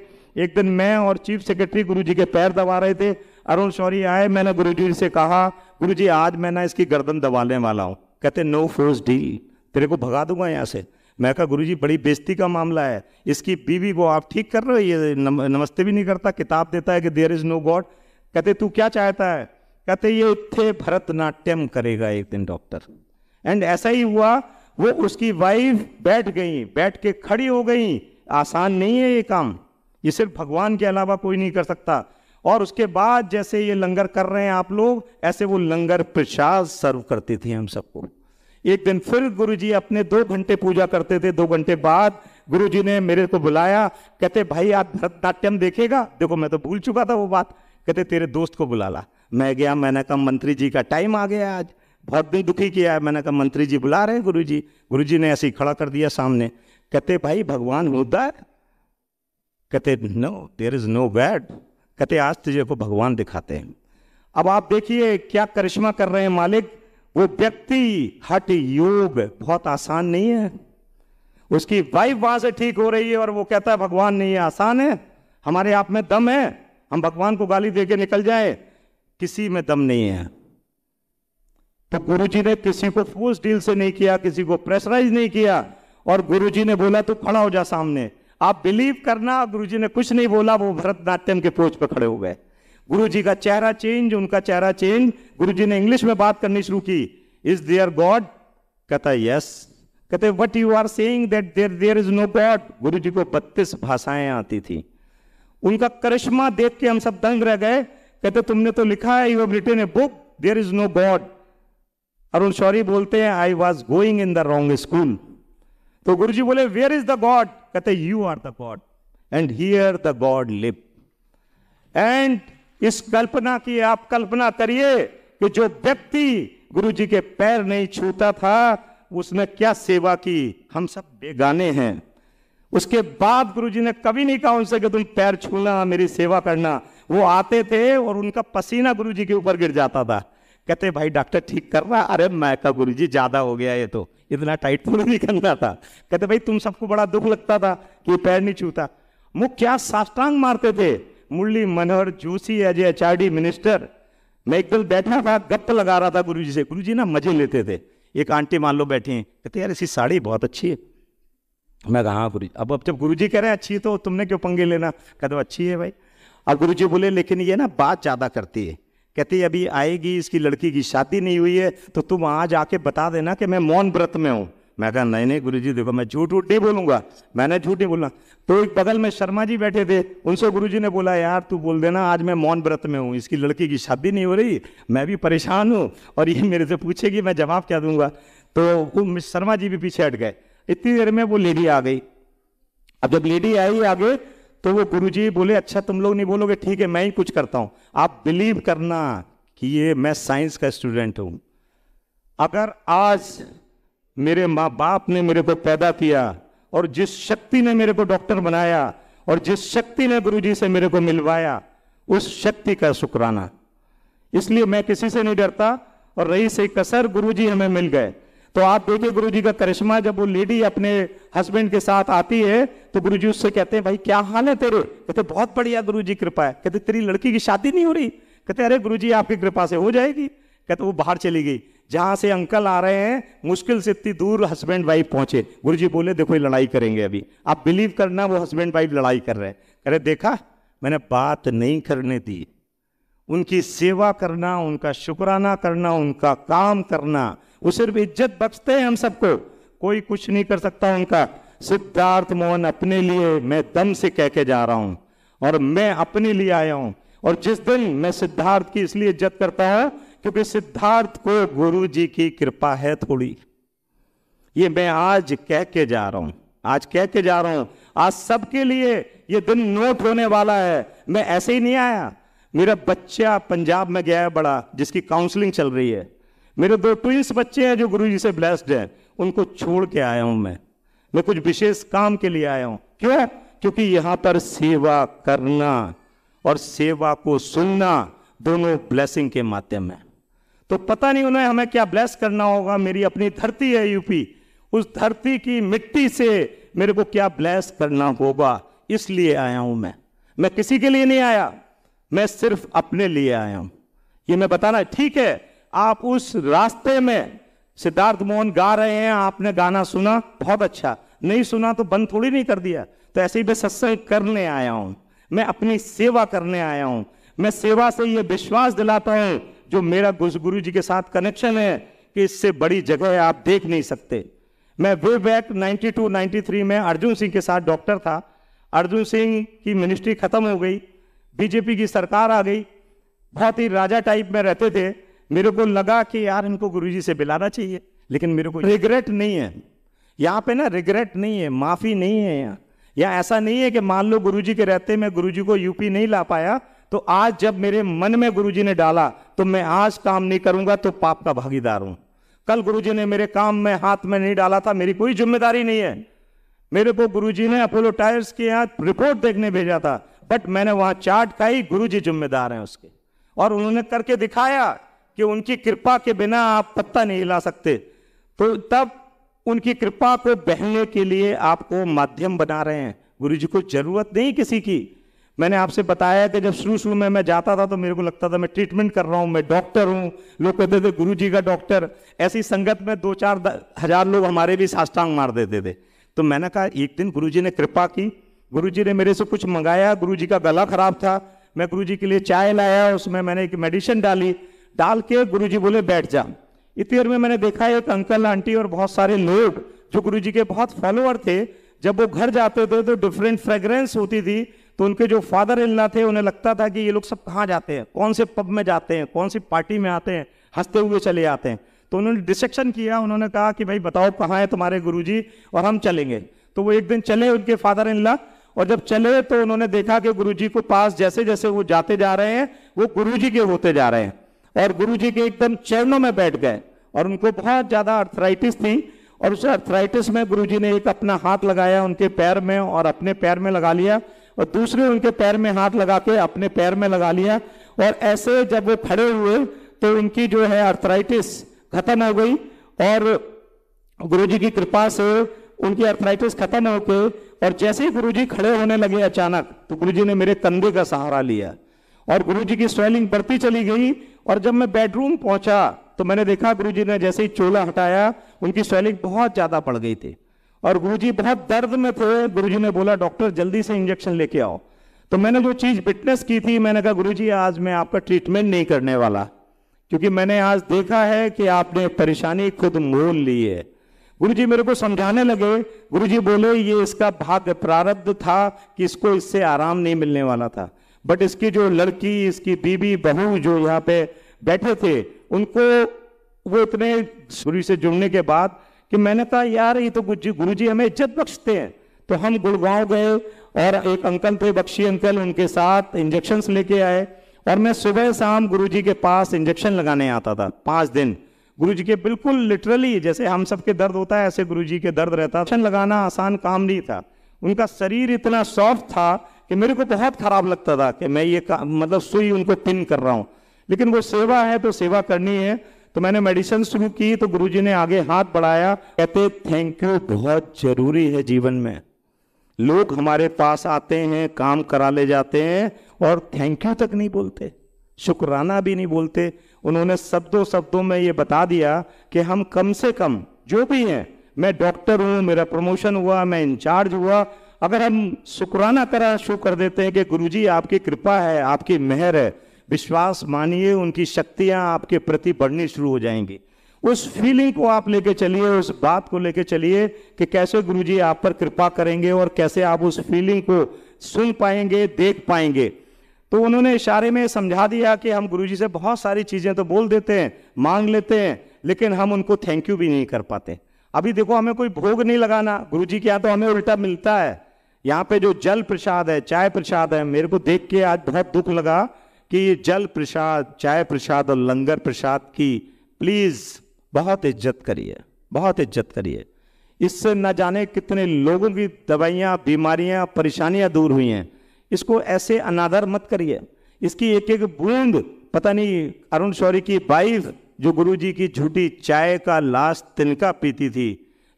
एक दिन मैं और चीफ सेक्रेटरी गुरुजी के पैर दबा रहे थे अरुण शौरी आए मैंने गुरुजी से कहा गुरुजी आज मैं ना इसकी गर्दन दबाने वाला हूँ कहते नो फोर्स डील तेरे को भगा दूंगा यहाँ से मैं कहा जी बड़ी बेजती का मामला है इसकी बीवी वो आप ठीक कर रहे हो ये नमस्ते भी नहीं करता किताब देता है कि देयर इज़ नो गॉड कहते तू क्या चाहता है कहते ये उत्थे भरतनाट्यम करेगा एक दिन डॉक्टर एंड ऐसा ही हुआ वो उसकी वाइफ बैठ गई बैठ के खड़ी हो गई आसान नहीं है ये काम ये सिर्फ भगवान के अलावा कोई नहीं कर सकता और उसके बाद जैसे ये लंगर कर रहे हैं आप लोग ऐसे वो लंगर प्रसाद सर्व करते थे हम सबको एक दिन फिर गुरुजी अपने दो घंटे पूजा करते थे दो घंटे बाद गुरुजी ने मेरे को बुलाया कहते भाई आप भरतनाट्यम देखेगा देखो मैं तो भूल चुका था वो बात कहते तेरे दोस्त को बुला ला मैं गया मैंने कहा मंत्री जी का टाइम आ गया आज बहुत भी दुखी किया है मैंने कहा मंत्री जी बुला रहे हैं गुरु जी गुरु जी ने ऐसे ही खड़ा कर दिया सामने कहते भाई भगवान होता है कहते no there is no bad कहते आज तुझे वो भगवान दिखाते हैं अब आप देखिए क्या करिश्मा कर रहे हैं मालिक वो व्यक्ति हट योग बहुत आसान नहीं है उसकी वाइफ वहां से ठीक हो रही है और वो कहता है भगवान नहीं है आसान है हमारे आप में दम है हम भगवान को गाली दे के निकल जाए किसी में दम नहीं है तो गुरु जी ने किसी को फूस डील से नहीं किया किसी को प्रेशराइज नहीं किया और गुरु जी ने बोला तू खड़ा हो जा सामने आप बिलीव करना गुरुजी ने कुछ नहीं बोला वो भरतनाट्यम के पोच पर खड़े हो गए गुरुजी का चेहरा चेंज उनका चेहरा चेंज गुरुजी ने इंग्लिश में बात करनी शुरू की इज देयर गॉड कहता यस कहते what you are saying that there there is no God guru ji को बत्तीस भाषाएं आती थी उनका करिश्मा देख के हम सब दंग रह गए कहते तुमने तो लिखा है you have written a book there is no God Arun Shourie बोलते हैं I was going in the wrong school तो गुरुजी बोले वेयर इज द गॉड कहते you are the God and here the God live and इस कल्पना की आप कल्पना करिए कि जो व्यक्ति गुरु जी के पैर नहीं छूता था उसने क्या सेवा की हम सब बेगाने हैं उसके बाद गुरुजी ने कभी नहीं कहा उनसे कि तुम पैर छूना मेरी सेवा करना वो आते थे और उनका पसीना गुरुजी के ऊपर गिर जाता था कहते भाई डॉक्टर ठीक कर रहा अरे मैं कहा गुरु जी ज़्यादा हो गया ये तो इतना टाइट तो नहीं करना था कहते भाई तुम सबको बड़ा दुख लगता था कि पैर नहीं छूता मुख क्या साष्टांग मारते थे Murli Manohar Joshi as H minister मैं एकदम बैठा था गप लगा रहा था गुरु जी से गुरु जी ना मजे लेते थे एक आंटी मान लो बैठी कहते यार ऐसी साड़ी बहुत अच्छी है मैं कहा हाँ गुरु अब अब जब गुरु जी कह रहे हैं अच्छी है तो तुमने क्यों पंगे लेना कहते अच्छी है भाई और गुरु जी बोले लेकिन ये ना बात ज़्यादा करती है कहती अभी आएगी इसकी लड़की की शादी नहीं हुई है तो तुम आज आके बता देना कि मैं मौन व्रत में हूँ मैं कहा नहीं नहीं गुरु देखो मैं झूठ वूठ नहीं बोलूंगा मैंने झूठ नहीं बोला तो एक बगल में शर्मा जी बैठे थे उनसे गुरु ने बोला यार तू बोल देना आज मैं मौन व्रत में हूँ इसकी लड़की की शादी नहीं हो रही मैं भी परेशान हूँ और ये मेरे से पूछेगी मैं जवाब क्या दूंगा तो वो शर्मा जी भी पीछे हट गए इतनी देर में वो लेडी आ गई अब जब लेडी आई आगे तो वो गुरुजी बोले अच्छा तुम लोग नहीं बोलोगे ठीक है मैं ही कुछ करता हूं आप बिलीव करना कि ये मैं साइंस का स्टूडेंट हूं अगर आज मेरे माँ बाप ने मेरे को पैदा किया और जिस शक्ति ने मेरे को डॉक्टर बनाया और जिस शक्ति ने गुरु से मेरे को मिलवाया उस शक्ति का शुक्राना इसलिए मैं किसी से नहीं डरता और रही से कसर गुरुजी हमें मिल गए तो आप देखिए गुरु जी का करिश्मा जब वो लेडी अपने हस्बैंड के साथ आती है तो गुरु जी उससे कहते हैं भाई क्या हाल है तेरे कहते बहुत बढ़िया गुरु जी कृपा है कहते तेरी लड़की की शादी नहीं हो रही कहते अरे गुरु जी आपकी कृपा से हो जाएगी कहते वो बाहर चली गई जहां से अंकल आ रहे हैं मुश्किल से इतनी दूर हस्बैंड वाइफ पहुंचे गुरु जी बोले देखो ये लड़ाई करेंगे अभी आप बिलीव करना वो हस्बैंड वाइफ लड़ाई कर रहे हैं अरे देखा मैंने बात नहीं करने दी उनकी सेवा करना उनका शुक्राना करना उनका काम करना वो सिर्फ इज्जत बख्शते हैं हम सबको कोई कुछ नहीं कर सकता उनका सिद्धार्थ मोहन अपने लिए मैं दम से कह के जा रहा हूं और मैं अपने लिए आया हूं और जिस दिन मैं सिद्धार्थ की इसलिए इज्जत करता है क्योंकि सिद्धार्थ को गुरु जी की कृपा है थोड़ी ये मैं आज कह के जा रहा हूं आज कह के जा रहा हूं आज सबके लिए ये दिन नोट होने वाला है मैं ऐसे ही नहीं आया मेरा बच्चा पंजाब में गया है बड़ा जिसकी काउंसलिंग चल रही है मेरे दो ट्विंस बच्चे हैं जो गुरु जी से ब्लेस्ड हैं उनको छोड़ के आया हूं मैं मैं कुछ विशेष काम के लिए आया हूं क्यों क्योंकि यहां पर सेवा करना और सेवा को सुनना दोनों ब्लेसिंग के माध्यम है तो पता नहीं उन्हें हमें क्या ब्लेस करना होगा मेरी अपनी धरती है यूपी उस धरती की मिट्टी से मेरे को क्या ब्लेस करना होगा इसलिए आया हूं मैं मैं किसी के लिए नहीं आया मैं सिर्फ अपने लिए आया हूं ये मैं बताना ठीक है आप उस रास्ते में सिद्धार्थ मोहन गा रहे हैं आपने गाना सुना बहुत अच्छा नहीं सुना तो बंद थोड़ी नहीं कर दिया तो ऐसे ही मैं सत्संग करने आया हूं मैं अपनी सेवा करने आया हूं मैं सेवा से यह विश्वास दिलाता हूं जो मेरा गुरु जी के साथ कनेक्शन है कि इससे बड़ी जगह आप देख नहीं सकते मैं वे बैक 92, 93 में अर्जुन सिंह के साथ डॉक्टर था अर्जुन सिंह की मिनिस्ट्री खत्म हो गई बीजेपी की सरकार आ गई बहुत ही राजा टाइप में रहते थे मेरे को लगा कि यार इनको गुरुजी से बिलाना चाहिए लेकिन मेरे को रिग्रेट नहीं है यहाँ पे ना रिग्रेट नहीं है माफ़ी नहीं है यहाँ यहाँ ऐसा नहीं है कि मान लो गुरु के रहते मैं गुरु को यूपी नहीं ला पाया तो आज जब मेरे मन में गुरुजी ने डाला तो मैं आज काम नहीं करूंगा तो पाप का भागीदार हूं कल गुरुजी ने मेरे काम में हाथ में नहीं डाला था मेरी कोई जिम्मेदारी नहीं है मेरे को गुरुजी ने अपोलो टायर्स के यहाँ रिपोर्ट देखने भेजा था बट मैंने चार्ट चाट खाई गुरु जी जिम्मेदार हैं उसके और उन्होंने करके दिखाया कि उनकी कृपा के बिना आप पत्ता नहीं हिला सकते तो तब उनकी कृपा को बहने के लिए आपको माध्यम बना रहे हैं गुरु जी को जरूरत नहीं किसी की मैंने आपसे बताया कि जब शुरू शुरू में मैं जाता था तो मेरे को लगता था मैं ट्रीटमेंट कर रहा हूँ मैं डॉक्टर हूँ लोग कहते थे गुरु जी का डॉक्टर ऐसी संगत में दो चार हजार लोग हमारे भी साष्टांग मार देते थे तो मैंने कहा एक दिन गुरु जी ने कृपा की गुरुजी ने मेरे से कुछ मंगाया गुरुजी का गला खराब था मैं गुरुजी के लिए चाय लाया उसमें मैंने एक मेडिसिन डाली डाल के जी बोले बैठ जा इतनी देर में मैंने देखा एक अंकल आंटी और बहुत सारे लोग जो जी के बहुत फॉलोअर थे जब वो घर जाते थे तो डिफरेंट फ्रेग्रेंस होती थी तो उनके जो फादर इनला थे उन्हें लगता था कि ये लोग सब कहाँ जाते हैं कौन से पब में जाते हैं कौन सी पार्टी में आते हैं हंसते हुए चले आते हैं तो उन्होंने डिसेक्शन किया उन्होंने कहा कि भाई बताओ कहाँ है तुम्हारे गुरुजी और हम चलेंगे तो वो एक दिन चले उनके फादर इनला और जब चले तो उन्होंने देखा कि गुरुजी को पास जैसे जैसे वो जाते जा रहे हैं वो गुरुजी के होते जा रहे हैं और गुरुजी के एकदम चरणों में बैठ गए और उनको बहुत ज़्यादा अर्थराइटिस थी और उस अर्थराइटिस में गुरुजी ने एक अपना हाथ लगाया उनके पैर में और अपने पैर में लगा लिया और दूसरे उनके पैर में हाथ लगा के अपने पैर में लगा लिया और ऐसे जब वो खड़े हुए तो उनकी जो है अर्थराइटिस खत्म हो गई और गुरुजी की कृपा से उनकी अर्थराइटिस खत्म हो के और जैसे ही जी खड़े होने लगे अचानक तो जी ने मेरे कंधे का सहारा लिया और जी की स्वेलिंग बढ़ती चली गई और जब मैं बेडरूम पहुंचा तो मैंने देखा जी ने जैसे ही चोला हटाया उनकी स्वेलिंग बहुत ज़्यादा पड़ गई थी और जी बहुत दर्द में थे जी ने बोला डॉक्टर जल्दी से इंजेक्शन लेके आओ तो मैंने जो चीज़ विटनेस की थी मैंने कहा जी आज मैं आपका ट्रीटमेंट नहीं करने वाला क्योंकि मैंने आज देखा है कि आपने परेशानी खुद मोल ली है गुरु जी मेरे को समझाने लगे गुरु जी बोले ये इसका भाग्य प्रारब्ध था कि इसको इससे आराम नहीं मिलने वाला था बट इसकी जो लड़की इसकी बीबी बहू जो यहाँ पे बैठे थे उनको वो इतने गुरु से जुड़ने के बाद कि मैंने कहा यार ये तो गुरु जी हमें इज्जत बख्शते हैं तो हम गुड़गांव गए और एक अंकल थे बख्शी अंकल उनके साथ इंजेक्शन लेके आए और मैं सुबह शाम गुरुजी के पास इंजेक्शन लगाने आता था पांच दिन गुरु जी के बिल्कुल लिटरली जैसे हम सब के दर्द होता है ऐसे गुरु जी के दर्द रहता छन लगाना आसान काम नहीं था उनका शरीर इतना सॉफ्ट था कि मेरे को बहुत खराब लगता था कि मैं ये मतलब सुई उनको पिन कर रहा हूँ लेकिन वो सेवा है तो सेवा करनी है तो मैंने मेडिसिन शुरू की तो गुरु जी ने आगे हाथ बढ़ाया कहते थैंक यू बहुत जरूरी है जीवन में लोग हमारे पास आते हैं काम करा ले जाते हैं और थैंक यू तक नहीं बोलते शुक्राना भी नहीं बोलते उन्होंने शब्दों शब्दों में ये बता दिया कि हम कम से कम जो भी हैं मैं डॉक्टर हूँ मेरा प्रमोशन हुआ मैं इंचार्ज हुआ अगर हम शुक्राना करा शुरू कर देते हैं कि गुरुजी आपकी कृपा है आपकी मेहर है विश्वास मानिए उनकी शक्तियाँ आपके प्रति बढ़नी शुरू हो जाएंगी उस फीलिंग को आप लेके चलिए उस बात को लेके चलिए कि कैसे गुरुजी आप पर कृपा करेंगे और कैसे आप उस फीलिंग को सुन पाएंगे देख पाएंगे तो उन्होंने इशारे में समझा दिया कि हम गुरुजी से बहुत सारी चीज़ें तो बोल देते हैं मांग लेते हैं लेकिन हम उनको थैंक यू भी नहीं कर पाते अभी देखो हमें कोई भोग नहीं लगाना गुरु के तो हमें उल्टा मिलता है यहाँ पे जो जल प्रसाद है चाय प्रसाद है मेरे को देख के आज बहुत दुख लगा कि ये जल प्रसाद चाय प्रसाद और लंगर प्रसाद की प्लीज़ बहुत इज्जत करिए बहुत इज्जत करिए इससे न जाने कितने लोगों की दवाइयाँ बीमारियाँ परेशानियाँ दूर हुई हैं इसको ऐसे अनादर मत करिए इसकी एक एक बूंद पता नहीं अरुण शौरी की वाइफ जो गुरुजी की झूठी चाय का लाश तिनका पीती थी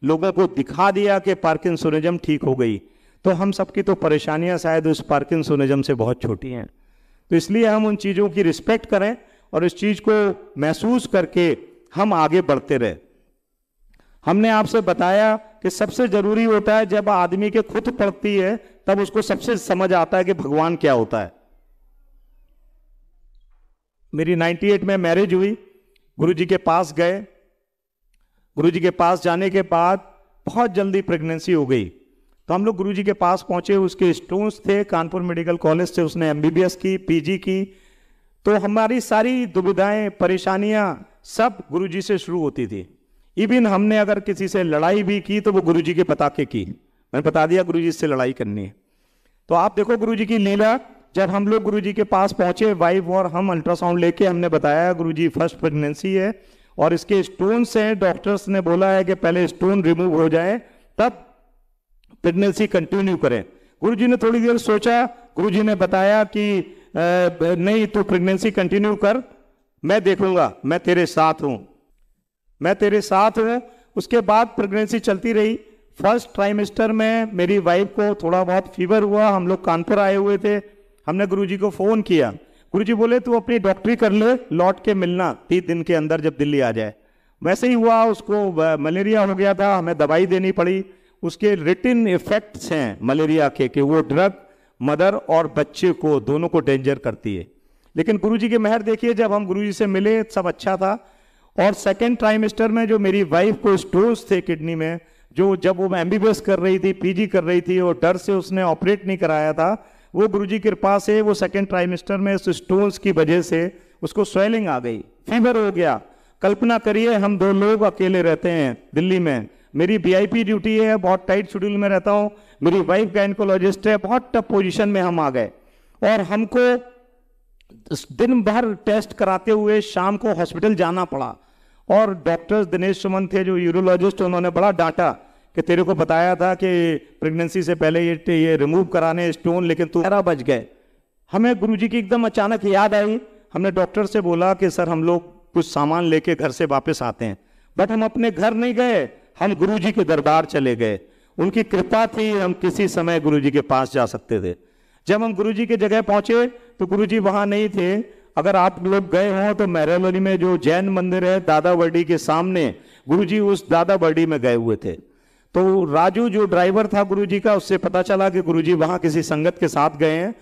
लोगों को दिखा दिया कि पार्किंसोनिज्म ठीक हो गई तो हम सबकी तो परेशानियां शायद उस पार्किंसोनिज्म से बहुत छोटी हैं तो इसलिए हम उन चीज़ों की रिस्पेक्ट करें और इस चीज़ को महसूस करके हम आगे बढ़ते रहे हमने आपसे बताया कि सबसे ज़रूरी होता है जब आदमी के खुद पड़ती है तब उसको सबसे समझ आता है कि भगवान क्या होता है मेरी 98 में मैरिज हुई गुरु जी के पास गए गुरु जी के पास जाने के बाद बहुत जल्दी प्रेगनेंसी हो गई तो हम लोग गुरु जी के पास पहुंचे उसके स्टोन्स थे कानपुर मेडिकल कॉलेज से उसने एम की पी की तो हमारी सारी दुविधाएं परेशानियां सब गुरुजी से शुरू होती थी इवन हमने अगर किसी से लड़ाई भी की तो वो गुरुजी के पताके की मैंने बता दिया गुरु जी से लड़ाई करनी है तो आप देखो गुरु जी की नीला जब हम लोग गुरु जी के पास पहुंचे वाइफ और हम अल्ट्रासाउंड लेके हमने बताया गुरु जी फर्स्ट प्रेगनेंसी है और इसके स्टोन से डॉक्टर्स ने बोला है कि पहले स्टोन रिमूव हो जाए तब प्रेगनेंसी कंटिन्यू करें गुरु जी ने थोड़ी देर सोचा गुरु जी ने बताया कि नहीं तू प्रेगनेंसी कंटिन्यू कर मैं देखूंगा मैं तेरे साथ हूं मैं तेरे साथ हूं उसके बाद प्रेगनेंसी चलती रही फर्स्ट ट्राइमेस्टर में मेरी वाइफ को थोड़ा बहुत फीवर हुआ हम लोग कानपुर आए हुए थे हमने गुरुजी को फ़ोन किया गुरुजी बोले तू अपनी डॉक्टरी कर ले लौट के मिलना तीस दिन के अंदर जब दिल्ली आ जाए वैसे ही हुआ उसको मलेरिया हो गया था हमें दवाई देनी पड़ी उसके रिटिन इफेक्ट्स हैं मलेरिया के कि वो ड्रग मदर और बच्चे को दोनों को डेंजर करती है लेकिन गुरुजी की मेहर देखिए जब हम गुरुजी से मिले सब अच्छा था और सेकेंड ट्राइमेस्टर में जो मेरी वाइफ को स्टोज थे किडनी में जो जब वो एमबीबीएस कर रही थी पीजी कर रही थी और डर से उसने ऑपरेट नहीं कराया था वो गुरुजी कृपा से वो सेकेंड ट्राइमिस्टर में स्टोन्स की वजह से उसको स्वेलिंग आ गई फीवर हो गया कल्पना करिए हम दो लोग अकेले रहते हैं दिल्ली में मेरी वीआईपी ड्यूटी है बहुत टाइट शेड्यूल में रहता हूँ मेरी वाइफ गाइनकोलॉजिस्ट है बहुत टफ पोजीशन में हम आ गए और हमको दिन भर टेस्ट कराते हुए शाम को हॉस्पिटल जाना पड़ा और डॉक्टर्स दिनेश सुमन थे जो यूरोलॉजिस्ट उन्होंने बड़ा डांटा कि तेरे को बताया था कि प्रेगनेंसी से पहले ये ये रिमूव कराने स्टोन लेकिन तू तेरा बज गए हमें गुरुजी की एकदम अचानक याद आई हमने डॉक्टर से बोला कि सर हम लोग कुछ सामान लेके घर से वापस आते हैं बट हम अपने घर नहीं गए हम जी के दरबार चले गए उनकी कृपा थी हम किसी समय जी के पास जा सकते थे जब हम जी के जगह पहुंचे तो जी वहां नहीं थे अगर आप लोग गए हों तो मैरालोनी में जो जैन मंदिर है दादा बर्डी के सामने गुरुजी उस दादा बर्डी में गए हुए थे तो राजू जो ड्राइवर था गुरुजी का उससे पता चला कि गुरुजी वहां किसी संगत के साथ गए हैं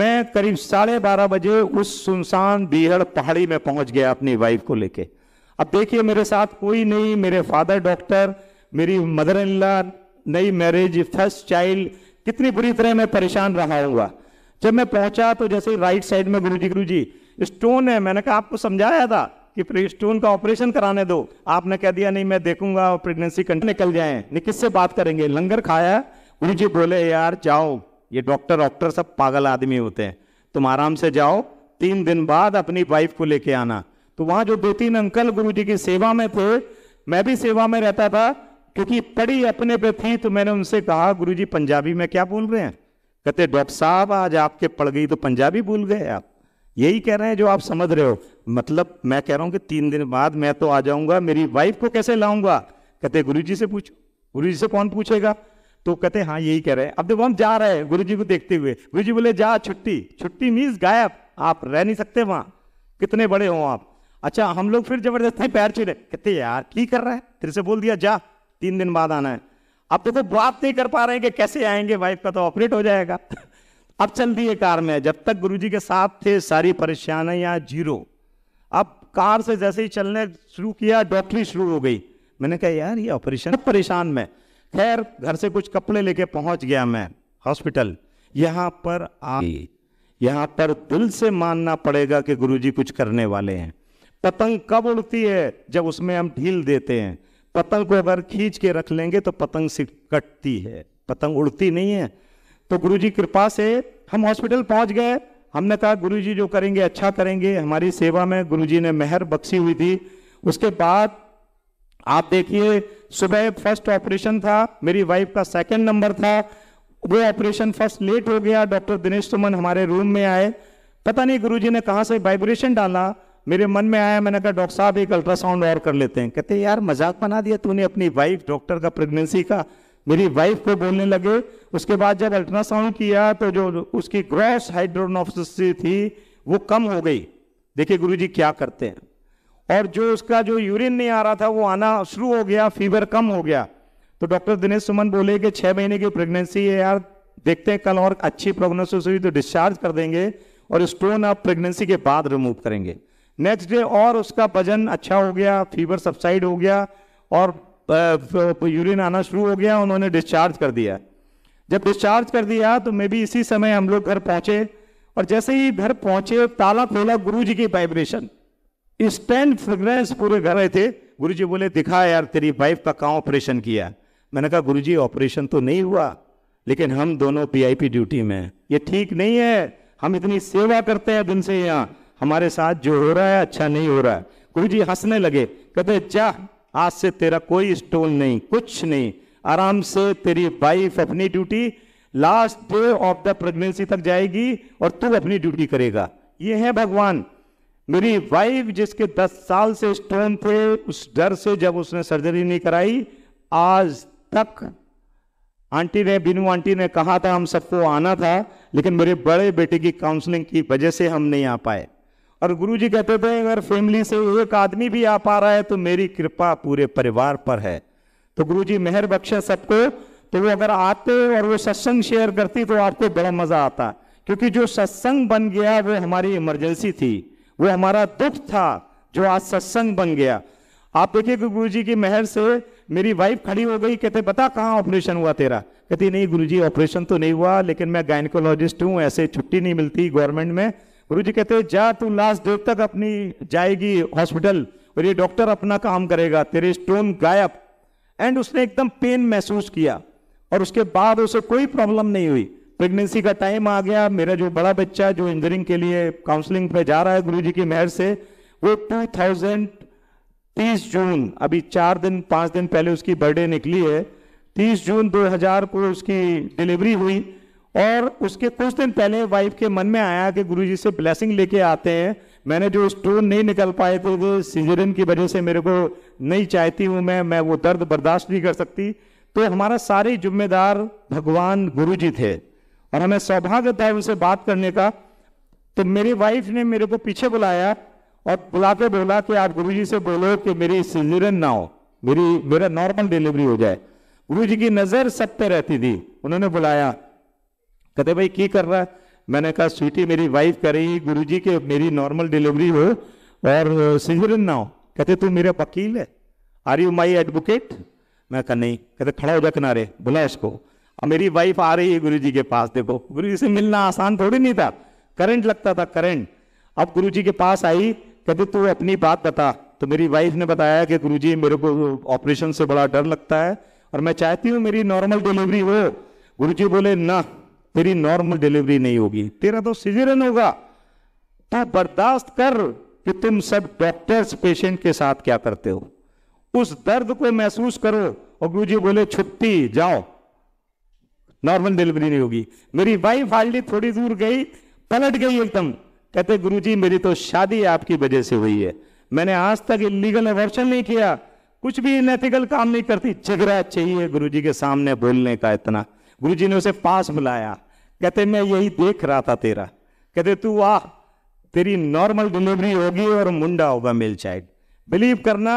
मैं करीब साढ़े बारह बजे उस सुनसान बीहड़ पहाड़ी में पहुंच गया अपनी वाइफ को लेके अब देखिए मेरे साथ कोई नहीं मेरे फादर डॉक्टर मेरी मदर इन लॉ नई मैरिज फर्स्ट चाइल्ड कितनी बुरी तरह मैं परेशान रहा हुआ जब मैं पहुंचा तो जैसे राइट साइड में गुरु जी गुरु जी स्टोन है मैंने कहा आपको समझाया था कि स्टोन का ऑपरेशन कराने दो आपने कह दिया नहीं मैं देखूंगा और प्रेगनेंसी कंट निकल जाए नहीं किससे बात करेंगे लंगर खाया गुरु जी बोले यार जाओ ये डॉक्टर डॉक्टर सब पागल आदमी होते हैं तुम आराम से जाओ तीन दिन बाद अपनी वाइफ को लेके आना तो वहां जो दो तीन अंकल गुरु जी की सेवा में थे मैं भी सेवा में रहता था क्योंकि पड़ी अपने पे थी तो मैंने उनसे कहा गुरु जी पंजाबी में क्या बोल रहे हैं कहते डॉक्टर साहब आज आपके पड़ गई तो पंजाबी भूल गए आप यही कह रहे हैं जो आप समझ रहे हो मतलब मैं कह रहा हूँ कि तीन दिन बाद मैं तो आ जाऊंगा मेरी वाइफ को कैसे लाऊंगा कहते गुरु जी से पूछो गुरु जी से कौन पूछेगा तो कहते हाँ यही कह रहे हैं अब देखो हम जा रहे हैं गुरु जी को देखते हुए गुरु जी बोले जा छुट्टी छुट्टी मीन्स गायब आप रह नहीं सकते वहां कितने बड़े हो आप अच्छा हम लोग फिर जबरदस्ती पैर छिड़े कहते यार की कर रहा है फिर से बोल दिया जा तीन दिन बाद आना है अब देखो तो बात नहीं कर पा रहे हैं कि कैसे आएंगे वाइफ का तो ऑपरेट हो जाएगा अब चल दिए कार में जब तक गुरुजी के साथ थे सारी परेशानियाँ जीरो अब कार से जैसे ही चलने शुरू किया डॉक्टरी शुरू हो गई मैंने कहा यार ये ऑपरेशन परेशान में खैर घर से कुछ कपड़े लेके पहुंच गया मैं हॉस्पिटल यहाँ पर आई यहाँ पर दिल से मानना पड़ेगा कि गुरुजी कुछ करने वाले हैं पतंग कब उड़ती है जब उसमें हम ढील देते हैं पतंग को अगर खींच के रख लेंगे तो पतंग से कटती है पतंग उड़ती नहीं है तो जी कृपा से हम हॉस्पिटल पहुंच गए हमने कहा गुरु जी जो करेंगे अच्छा करेंगे हमारी सेवा में गुरु जी ने मेहर बख्शी हुई थी उसके बाद आप देखिए सुबह फर्स्ट ऑपरेशन था मेरी वाइफ का सेकंड नंबर था वो ऑपरेशन फर्स्ट लेट हो गया डॉक्टर दिनेश सुमन हमारे रूम में आए पता नहीं गुरु जी ने कहाँ से वाइब्रेशन डाला मेरे मन में आया मैंने कहा डॉक्टर साहब एक अल्ट्रासाउंड और कर लेते हैं कहते यार मजाक बना दिया तूने अपनी वाइफ डॉक्टर का प्रेगनेंसी का मेरी वाइफ को बोलने लगे उसके बाद जब अल्ट्रासाउंड किया तो जो उसकी ग्रैस हाइड्रोनोफिस थी वो कम हो गई देखिए जी क्या करते हैं और जो उसका जो यूरिन नहीं आ रहा था वो आना शुरू हो गया फीवर कम हो गया तो डॉक्टर दिनेश सुमन बोले कि छः महीने की प्रेगनेंसी है यार देखते हैं कल और अच्छी प्रोग्नोसिस हुई तो डिस्चार्ज कर देंगे और स्टोन आप प्रेगनेंसी के बाद रिमूव करेंगे नेक्स्ट डे और उसका वजन अच्छा हो गया फीवर सबसाइड हो गया और यूरिन तो, तो, तो आना शुरू हो गया उन्होंने डिस्चार्ज कर दिया जब डिस्चार्ज कर दिया तो मे भी इसी समय हम लोग घर पहुंचे और जैसे ही घर पहुंचे ताला खोला गुरु जी की वाइब्रेशन स्टैंड फ्रेग्रेंस पूरे घर रहे थे गुरु जी बोले दिखा यार तेरी वाइफ का कहाँ ऑपरेशन किया मैंने कहा गुरु जी ऑपरेशन तो नहीं हुआ लेकिन हम दोनों पी ड्यूटी में ये ठीक नहीं है हम इतनी सेवा करते हैं दिन से यहाँ हमारे साथ जो हो रहा है अच्छा नहीं हो रहा है गुरु जी हंसने लगे कहते जा आज से तेरा कोई स्टोल नहीं कुछ नहीं आराम से तेरी वाइफ अपनी duty last day of the pregnancy तक जाएगी और तू अपनी ड्यूटी करेगा ये है भगवान मेरी वाइफ जिसके 10 साल से स्टोन थे उस डर से जब उसने सर्जरी नहीं कराई आज तक आंटी ने बिनू आंटी ने कहा था हम सबको आना था लेकिन मेरे बड़े बेटे की काउंसलिंग की वजह से हम नहीं आ पाए और गुरु जी कहते थे अगर फैमिली से एक आदमी भी आ पा रहा है तो मेरी कृपा पूरे परिवार पर है तो गुरु जी मेहर बख्शे सबको तो वो अगर आते और वो सत्संग शेयर करती तो आपको बड़ा मजा आता क्योंकि जो सत्संग बन गया वो हमारी इमरजेंसी थी वो हमारा दुख था जो आज सत्संग बन गया आप देखिए कि गुरु जी की मेहर से मेरी वाइफ खड़ी हो गई कहते बता कहाँ ऑपरेशन हुआ तेरा कहती नहीं गुरु जी ऑपरेशन तो नहीं हुआ लेकिन मैं गायनकोलॉजिस्ट हूँ ऐसे छुट्टी नहीं मिलती गवर्नमेंट में गुरु जी कहते हो जा तू लास्ट डेट तक अपनी जाएगी हॉस्पिटल और ये डॉक्टर अपना काम करेगा तेरे स्टोन गायब एंड उसने एकदम पेन महसूस किया और उसके बाद उसे कोई प्रॉब्लम नहीं हुई प्रेगनेंसी का टाइम आ गया मेरा जो बड़ा बच्चा जो इंजीनियरिंग के लिए काउंसलिंग पे जा रहा है गुरु जी की मेहर से वो टू तीस जून अभी चार दिन पांच दिन पहले उसकी बर्थडे निकली है तीस जून 2000 को उसकी डिलीवरी हुई और उसके कुछ दिन पहले वाइफ के मन में आया कि गुरुजी से ब्लेसिंग लेके आते हैं मैंने जो स्टोन नहीं निकल पाए थे वो सीजरन की वजह से मेरे को नहीं चाहती हूँ मैं मैं वो दर्द बर्दाश्त नहीं कर सकती तो हमारा सारे जिम्मेदार भगवान जी थे और हमें सौभाग्य था उनसे बात करने का तो मेरी वाइफ ने मेरे को पीछे बुलाया और बुला के बोला कि आप गुरुजी से बोलो कि मेरी सिजरन ना हो मेरी मेरा नॉर्मल डिलीवरी हो जाए गुरुजी की नज़र सब पे रहती थी उन्होंने बुलाया कहते भाई की कर रहा है मैंने कहा स्वीटी मेरी वाइफ कह रही गुरु जी के मेरी नॉर्मल डिलीवरी हो और सिजरन ना हो कहते तू मेरा वकील है आर यू माई एडवोकेट मैं कहा नहीं कहते खड़ा हो जा किनारे बुला इसको अब मेरी वाइफ आ रही है गुरु जी के पास देखो गुरु जी से मिलना आसान थोड़ी नहीं था करंट लगता था करंट अब गुरु जी के पास आई कहते तू अपनी बात बता तो मेरी वाइफ ने बताया कि गुरु जी मेरे को ऑपरेशन से बड़ा डर लगता है और मैं चाहती हूँ मेरी नॉर्मल डिलीवरी हो गुरु जी बोले ना तेरी नॉर्मल डिलीवरी नहीं होगी तेरा तो सिजरन होगा तो बर्दाश्त कर कि तुम सब डॉक्टर्स पेशेंट के साथ क्या करते हो उस दर्द को महसूस करो और गुरु जी बोले छुट्टी जाओ नॉर्मल डिलीवरी नहीं होगी मेरी वाइफ हालडी थोड़ी दूर गई पलट गई एकदम कहते गुरु जी मेरी तो शादी आपकी वजह से हुई है मैंने आज तक इलीगल एवर्शन नहीं किया कुछ भी इनएथिकल काम नहीं करती झगड़ा चाहिए गुरु जी के सामने बोलने का इतना गुरु जी ने उसे पास बुलाया कहते मैं यही देख रहा था तेरा कहते तू वाह तेरी नॉर्मल डिलीवरी होगी और मुंडा होगा मेल चाइल्ड बिलीव करना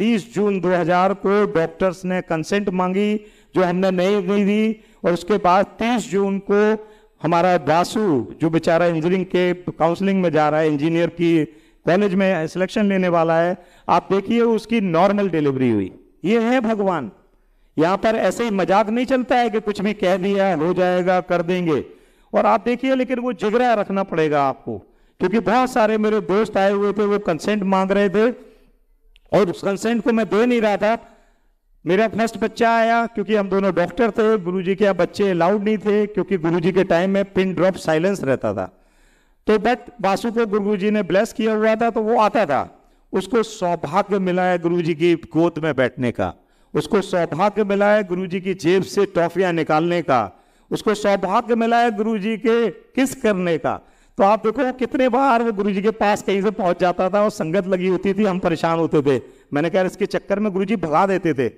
30 जून 2000 को डॉक्टर्स ने कंसेंट मांगी जो हमने नहीं दी थी और उसके बाद 30 जून को हमारा दासू जो बेचारा इंजीनियरिंग के काउंसलिंग में जा रहा है इंजीनियर की कॉलेज में सिलेक्शन लेने वाला है आप देखिए उसकी नॉर्मल डिलीवरी हुई ये है भगवान यहां पर ऐसे ही मजाक नहीं चलता है कि कुछ भी कह दिया हो जाएगा कर देंगे और आप देखिए लेकिन वो जिगरा रखना पड़ेगा आपको क्योंकि बहुत सारे मेरे दोस्त आए हुए थे वो कंसेंट मांग रहे थे और उस कंसेंट को मैं दे नहीं रहा था मेरा फर्स्ट बच्चा आया क्योंकि हम दोनों डॉक्टर थे गुरुजी के बच्चे अलाउड नहीं थे क्योंकि गुरुजी के टाइम में पिन ड्रॉप साइलेंस रहता था तो बट बासु को गुरु जी ने ब्लेस किया हुआ था तो वो आता था उसको सौभाग्य मिला है गुरु जी की गोद में बैठने का उसको सौभाग्य मिला है गुरु जी की जेब से टॉफियाँ निकालने का उसको सौभाग्य मिला है गुरु जी के किस करने का तो आप देखो कितने बार वो गुरु जी के पास कहीं से पहुंच जाता था और संगत लगी होती थी हम परेशान होते थे मैंने कहा इसके चक्कर में गुरु जी भगा देते थे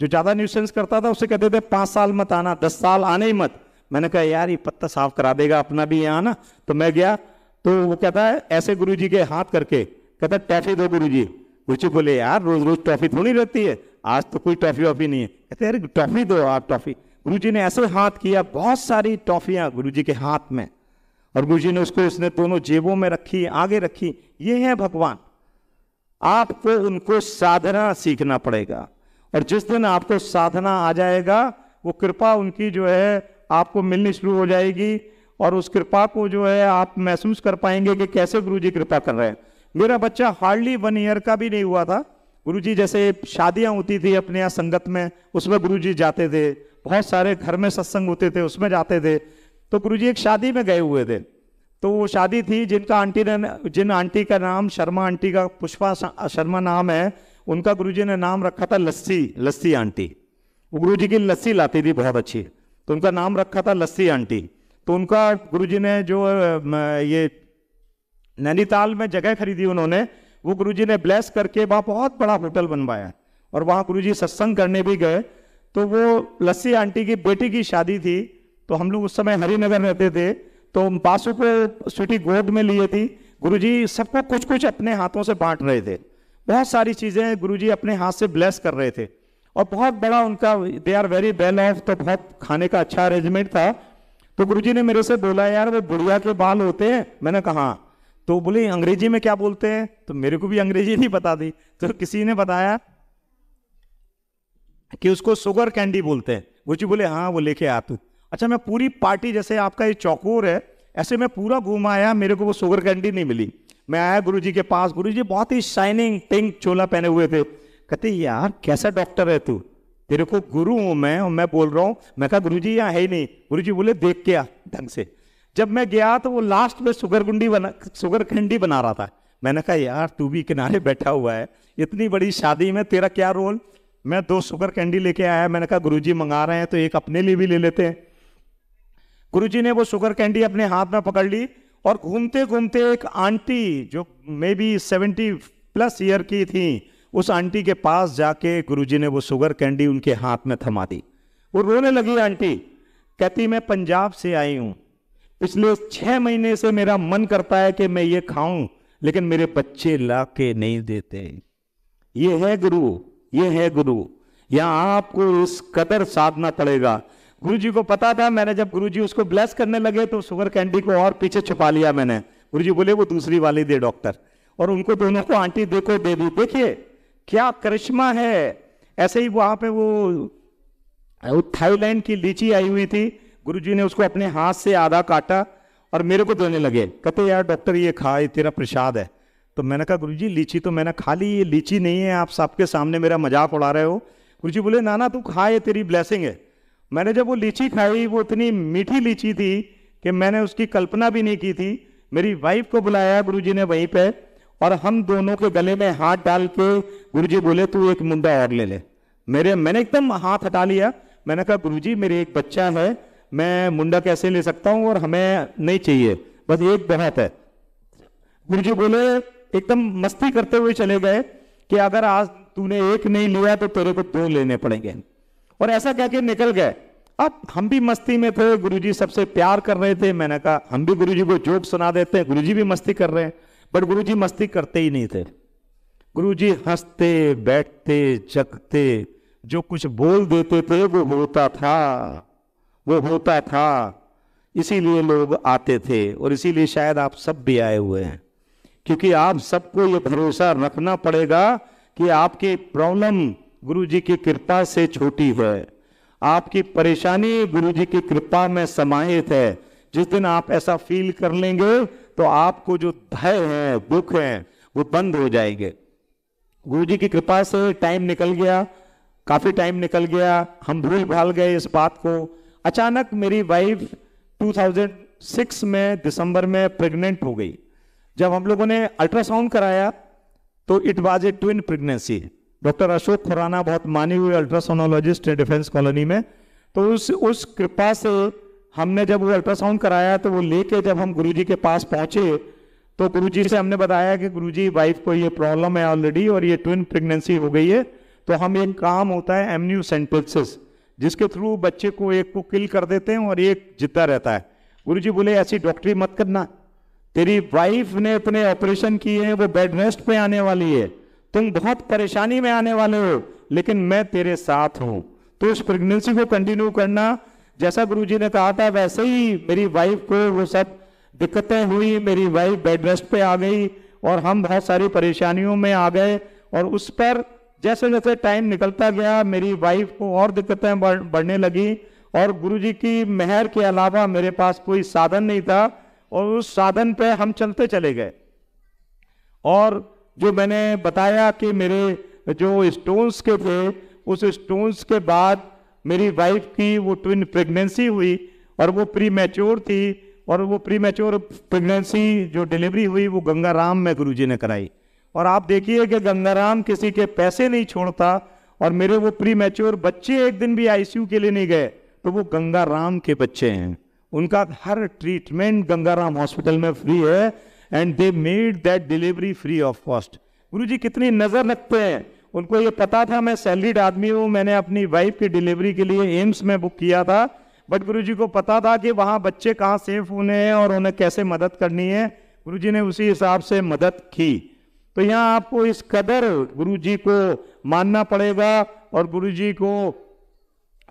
जो ज़्यादा न्यूसेंस करता था उसे कहते थे पांच साल मत आना दस साल आने ही मत मैंने कहा यार ये पत्ता साफ करा देगा अपना भी यहाँ ना तो मैं गया तो वो कहता है ऐसे गुरु जी के हाथ करके कहता है टैफी दो गुरु जी गुरु जी बोले यार रोज रोज टॉफी थोड़ी रहती है आज तो कोई टॉफी वॉफी नहीं है कहते अरे टॉफी दो आप टॉफी गुरु ने ऐसे हाथ किया बहुत सारी टॉफियाँ गुरु के हाथ में और गुरु ने उसको उसने दोनों जेबों में रखी आगे रखी ये है भगवान आपको उनको साधना सीखना पड़ेगा और जिस दिन आपको साधना आ जाएगा वो कृपा उनकी जो है आपको मिलनी शुरू हो जाएगी और उस कृपा को जो है आप महसूस कर पाएंगे कि कैसे गुरु जी कृपा कर रहे हैं मेरा बच्चा हार्डली वन ईयर का भी नहीं हुआ था गुरुजी जैसे शादियां होती थी अपने यहाँ संगत में उसमें गुरुजी जाते थे बहुत सारे घर में सत्संग होते थे उसमें जाते थे तो गुरुजी एक शादी में गए हुए थे तो वो शादी थी जिनका आंटी ने जिन आंटी का नाम शर्मा आंटी का पुष्पा शर्मा नाम है उनका जी ने नाम रखा था लस्सी लस्सी आंटी वो जी की लस्सी लाती थी बहुत अच्छी तो उनका नाम रखा था लस्सी आंटी तो उनका गुरुजी ने जो ये नैनीताल में जगह खरीदी उन्होंने वो गुरुजी ने ब्लेस करके वहाँ बहुत बड़ा होटल बनवाया और वहाँ गुरुजी सत्संग करने भी गए तो वो लस्सी आंटी की बेटी की शादी थी तो हम लोग उस समय हरिनगर रहते थे तो बासु को स्वीटी गोद में लिए थी गुरुजी सबको कुछ कुछ अपने हाथों से बांट रहे थे बहुत सारी चीज़ें गुरुजी अपने हाथ से ब्लेस कर रहे थे और बहुत बड़ा उनका they are very well off तो बहुत खाने का अच्छा अरेंजमेंट था तो गुरुजी ने मेरे से बोला यार वो बुढ़िया के बाल होते हैं मैंने कहा हाँ। तो बोले अंग्रेजी में क्या बोलते हैं तो मेरे को भी अंग्रेजी नहीं बता दी तो किसी ने बताया कि उसको शुगर कैंडी बोलते हैं गुरुजी बोले हाँ वो लेके आ तू अच्छा मैं पूरी पार्टी जैसे आपका ये चौकोर है ऐसे मैं पूरा घूम आया मेरे को वो शुगर कैंडी नहीं मिली मैं आया गुरु के पास गुरु बहुत ही शाइनिंग पिंक चोला पहने हुए थे कहते यार कैसा डॉक्टर है तू तेरे को गुरु हूं मैं और मैं बोल रहा हूँ मैं कहा गुरु जी यहाँ है ही नहीं गुरु जी बोले देख के आ ढंग से जब मैं गया तो वो लास्ट में शुगर गुंडी बना शुगर खंडी बना रहा था मैंने कहा यार तू भी किनारे बैठा हुआ है इतनी बड़ी शादी में तेरा क्या रोल मैं दो शुगर कैंडी लेके आया मैंने कहा गुरुजी मंगा रहे हैं तो एक अपने लिए भी ले लेते हैं गुरुजी ने वो शुगर कैंडी अपने हाथ में पकड़ ली और घूमते घूमते एक आंटी जो maybe seventy plus year की थी उस आंटी के पास जाके गुरुजी ने वो शुगर कैंडी उनके हाथ में थमा दी वो रोने लगी आंटी कहती मैं पंजाब से आई हूँ पिछले छह महीने से मेरा मन करता है कि मैं ये खाऊं लेकिन मेरे बच्चे ला के नहीं देते ये है गुरु ये है गुरु या आपको इस कदर साधना पड़ेगा गुरु जी को पता था मैंने जब गुरु जी उसको ब्लेस करने लगे तो शुगर कैंडी को और पीछे छुपा लिया मैंने गुरु जी बोले वो दूसरी वाली दे डॉक्टर और उनको दोनों को आंटी देखो दे दी देखिए क्या करिश्मा है ऐसे ही वहां पे वो थाईलैंड की लीची आई हुई थी जी ने उसको अपने हाथ से आधा काटा और मेरे को देने लगे कहते यार डॉक्टर ये खा ये तेरा प्रसाद है तो मैंने कहा जी लीची तो मैंने खा ली ये लीची नहीं है आप सबके सामने मेरा मजाक उड़ा रहे हो जी बोले नाना तू खा ये तेरी ब्लैसिंग है मैंने जब वो लीची खाई वो इतनी मीठी लीची थी कि मैंने उसकी कल्पना भी नहीं की थी मेरी वाइफ को बुलाया जी ने वहीं पे और हम दोनों के गले में हाथ डाल के जी बोले तू एक मुंडा और ले ले मेरे मैंने एकदम हाथ हटा लिया मैंने कहा जी मेरे एक बच्चा है मैं मुंडा कैसे ले सकता हूं और हमें नहीं चाहिए बस एक बहत है गुरु जी बोले एकदम मस्ती करते हुए चले गए कि अगर आज तूने एक नहीं लिया तो तेरे को दो लेने पड़ेंगे और ऐसा कह के निकल गए अब हम भी मस्ती में थे गुरुजी सबसे प्यार कर रहे थे मैंने कहा हम भी गुरुजी को जोक सुना देते हैं गुरुजी भी मस्ती कर रहे हैं बट गुरुजी मस्ती करते ही नहीं थे गुरुजी हंसते बैठते जगते जो कुछ बोल देते थे वो होता था वो होता था इसीलिए लोग आते थे और इसीलिए शायद आप सब भी आए हुए हैं क्योंकि आप सबको ये भरोसा रखना पड़ेगा कि आपकी प्रॉब्लम गुरु जी की कृपा से छोटी है आपकी परेशानी गुरु जी की कृपा में समाहित है जिस दिन आप ऐसा फील कर लेंगे तो आपको जो भय है दुख है वो बंद हो जाएंगे गुरु जी की कृपा से टाइम निकल गया काफी टाइम निकल गया हम भूल भाल गए इस बात को अचानक मेरी वाइफ 2006 में दिसंबर में प्रेग्नेंट हो गई जब हम लोगों ने अल्ट्रासाउंड कराया तो it was a twin pregnancy doctor Ashok Khurana बहुत माने हुए अल्ट्रासोनोलॉजिस्ट है डिफेंस कॉलोनी में तो उस उस कृपा से हमने जब वो अल्ट्रासाउंड कराया तो वो लेके जब हम गुरुजी के पास पहुंचे तो गुरुजी से हमने बताया कि गुरुजी वाइफ को ये प्रॉब्लम है ऑलरेडी और ये ट्विन प्रेगनेंसी हो गई है तो हम एक काम होता है एमन्यू सेंटोसिस जिसके थ्रू बच्चे को एक को किल कर देते हैं और एक जिता रहता है गुरु जी बोले ऐसी डॉक्टरी मत करना तेरी वाइफ ने अपने ऑपरेशन किए हैं वो बेड रेस्ट पे आने वाली है तुम बहुत परेशानी में आने वाले हो लेकिन मैं तेरे साथ हूं तो उस प्रेगनेंसी को कंटिन्यू करना जैसा गुरु जी ने कहा था वैसे ही मेरी वाइफ को वो सब दिक्कतें हुई मेरी वाइफ बेड रेस्ट पे आ गई और हम बहुत सारी परेशानियों में आ गए और उस पर जैसे जैसे टाइम निकलता गया मेरी वाइफ को और दिक्कतें बढ़ने लगी और गुरु जी की मेहर के अलावा मेरे पास कोई साधन नहीं था और उस साधन पे हम चलते चले गए और जो मैंने बताया कि मेरे जो स्टोन्स के थे उस स्टोन्स के बाद मेरी वाइफ की वो ट्विन प्रेगनेंसी हुई और वो प्री मैच्योर थी और वो प्री मैच्योर प्रेगनेंसी जो डिलीवरी हुई वो गंगाराम में गुरुजी ने कराई और आप देखिए कि गंगाराम किसी के पैसे नहीं छोड़ता और मेरे वो प्री मैच्योर बच्चे एक दिन भी आईसीयू के लिए नहीं गए तो वो गंगाराम के बच्चे हैं उनका हर ट्रीटमेंट गंगाराम हॉस्पिटल में फ्री है and they made that delivery free of cost guru ji कितनी नज़र रखते हैं उनको ये पता था मैं सैलरीड आदमी हूँ मैंने अपनी वाइफ की डिलीवरी के लिए एम्स में बुक किया था बट गुरु जी को पता था कि वहाँ बच्चे कहाँ सेफ होने हैं और उन्हें कैसे मदद करनी है गुरु जी ने उसी हिसाब से मदद की तो यहाँ आपको इस कदर गुरु जी को मानना पड़ेगा और गुरु जी को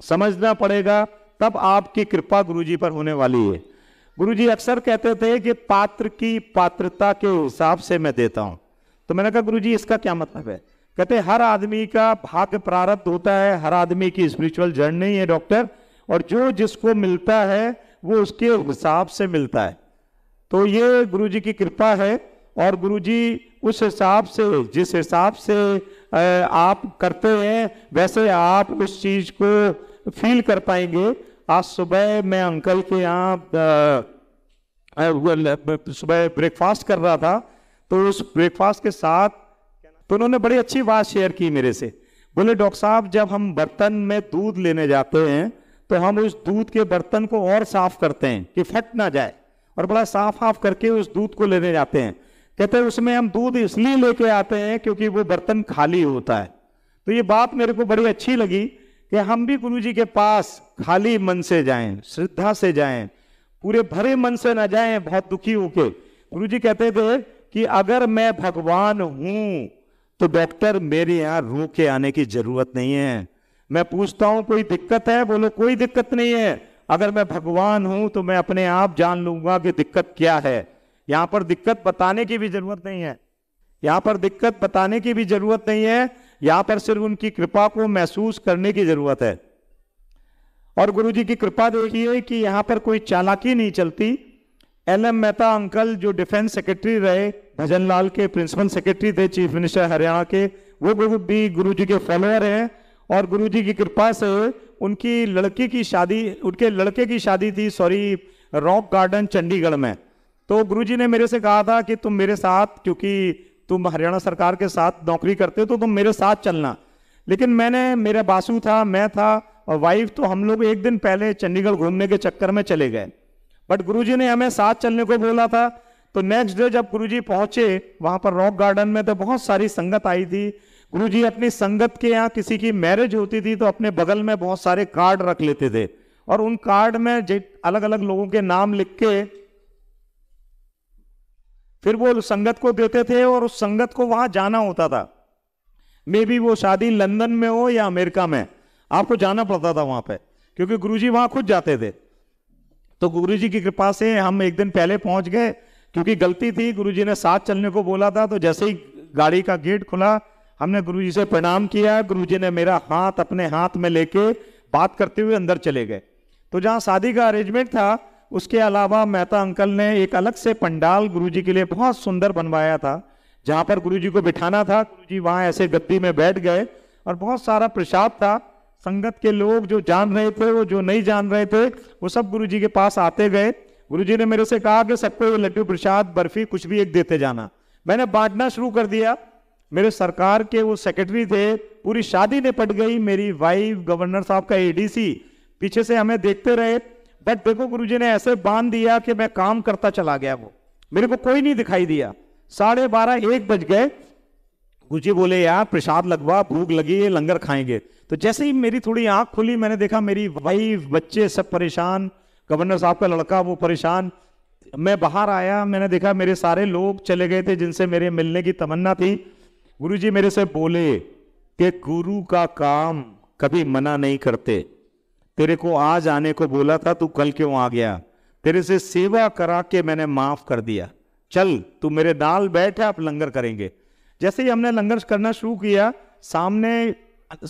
समझना पड़ेगा तब आपकी कृपा गुरु जी पर होने वाली है गुरु जी अक्सर कहते थे कि पात्र की पात्रता के हिसाब से मैं देता हूँ तो मैंने कहा गुरु जी इसका क्या मतलब है कहते हर आदमी का भाग्य प्रारब्ध होता है हर आदमी की स्पिरिचुअल जर्नी है डॉक्टर और जो जिसको मिलता है वो उसके हिसाब से मिलता है तो ये गुरु जी की कृपा है और गुरु जी उस हिसाब से जिस हिसाब से आप करते हैं वैसे आप उस चीज़ को फील कर पाएंगे आज सुबह मैं अंकल के यहाँ सुबह ब्रेकफास्ट कर रहा था तो उस ब्रेकफास्ट के साथ तो उन्होंने बड़ी अच्छी बात शेयर की मेरे से बोले डॉक्टर साहब जब हम बर्तन में दूध लेने जाते हैं तो हम उस दूध के बर्तन को और साफ करते हैं कि फट ना जाए और बड़ा साफ साफ करके उस दूध को लेने जाते हैं कहते हैं उसमें हम दूध इसलिए लेके आते हैं क्योंकि वो बर्तन खाली होता है तो ये बात मेरे को बड़ी अच्छी लगी कि हम भी गुरु जी के पास खाली मन से जाएं श्रद्धा से जाएं पूरे भरे मन से ना जाएं बहुत दुखी होके गुरु जी कहते थे कि अगर मैं भगवान हूं तो डॉक्टर मेरे यहाँ रो के आने की जरूरत नहीं है मैं पूछता हूं कोई दिक्कत है बोलो कोई दिक्कत नहीं है अगर मैं भगवान हूं तो मैं अपने आप जान लूंगा कि दिक्कत क्या है यहां पर दिक्कत बताने की भी जरूरत नहीं है यहां पर दिक्कत बताने की भी जरूरत नहीं है यहां पर सिर्फ उनकी कृपा को महसूस करने की जरूरत है और गुरु जी की कृपा देखिए तो कि यहाँ पर कोई चालाकी नहीं चलती एल एम मेहता अंकल जो डिफेंस सेक्रेटरी रहे भजन लाल के प्रिंसिपल सेक्रेटरी थे चीफ मिनिस्टर हरियाणा के वो गुरु भी गुरु जी के फॉलोअर हैं और गुरु जी की कृपा से उनकी लड़की की शादी उनके लड़के की शादी थी सॉरी रॉक गार्डन चंडीगढ़ में तो गुरुजी ने मेरे से कहा था कि तुम मेरे साथ क्योंकि तुम हरियाणा सरकार के साथ नौकरी करते हो तो तुम मेरे साथ चलना लेकिन मैंने मेरा बासु था मैं था और वाइफ तो हम लोग एक दिन पहले चंडीगढ़ घूमने के चक्कर में चले गए बट गुरुजी ने हमें साथ चलने को बोला था तो नेक्स्ट डे जब गुरुजी पहुंचे वहां पर रॉक गार्डन में तो बहुत सारी संगत आई थी गुरुजी अपनी संगत के यहाँ किसी की मैरिज होती थी तो अपने बगल में बहुत सारे कार्ड रख लेते थे और उन कार्ड में अलग अलग लोगों के नाम लिख के फिर वो संगत को देते थे और उस संगत को वहां जाना होता था मे बी वो शादी लंदन में हो या अमेरिका में आपको जाना पड़ता था वहां पे क्योंकि गुरुजी वहां खुद जाते थे तो गुरुजी की कृपा से हम एक दिन पहले पहुंच गए क्योंकि गलती थी गुरुजी ने साथ चलने को बोला था तो जैसे ही गाड़ी का गेट खुला हमने गुरुजी से प्रणाम किया गुरुजी ने मेरा हाथ अपने हाथ में लेके बात करते हुए अंदर चले गए तो जहाँ शादी का अरेंजमेंट था उसके अलावा मेहता अंकल ने एक अलग से पंडाल गुरुजी के लिए बहुत सुंदर बनवाया था जहां पर गुरुजी को बिठाना था गुरुजी वहाँ ऐसे गद्दी में बैठ गए और बहुत सारा प्रसाद था संगत के लोग जो जान रहे थे वो जो नहीं जान रहे थे वो सब जी के पास आते गए जी ने मेरे से कहा कि सबको लड्डू प्रसाद बर्फी कुछ भी एक देते जाना मैंने बांटना शुरू कर दिया मेरे सरकार के वो सेक्रेटरी थे पूरी शादी निपट गई मेरी वाइफ गवर्नर साहब का एडीसी पीछे से हमें देखते रहे बट देखो जी ने ऐसे बांध दिया कि मैं काम करता चला गया वो मेरे को कोई नहीं दिखाई दिया साढ़े बारह एक बज गए जी बोले यार प्रसाद लगवा भूख लगी है लंगर खाएंगे तो जैसे ही मेरी थोड़ी आंख खुली मैंने देखा मेरी वाइफ बच्चे सब परेशान गवर्नर साहब का लड़का वो परेशान मैं बाहर आया मैंने देखा मेरे सारे लोग चले गए थे जिनसे मेरे मिलने की तमन्ना थी जी मेरे से बोले कि गुरु का काम कभी मना नहीं करते तेरे को आज आने को बोला था तू कल क्यों आ गया तेरे से सेवा करा के मैंने माफ कर दिया चल तू मेरे दाल बैठ आप लंगर करेंगे जैसे ही हमने लंगर करना शुरू किया सामने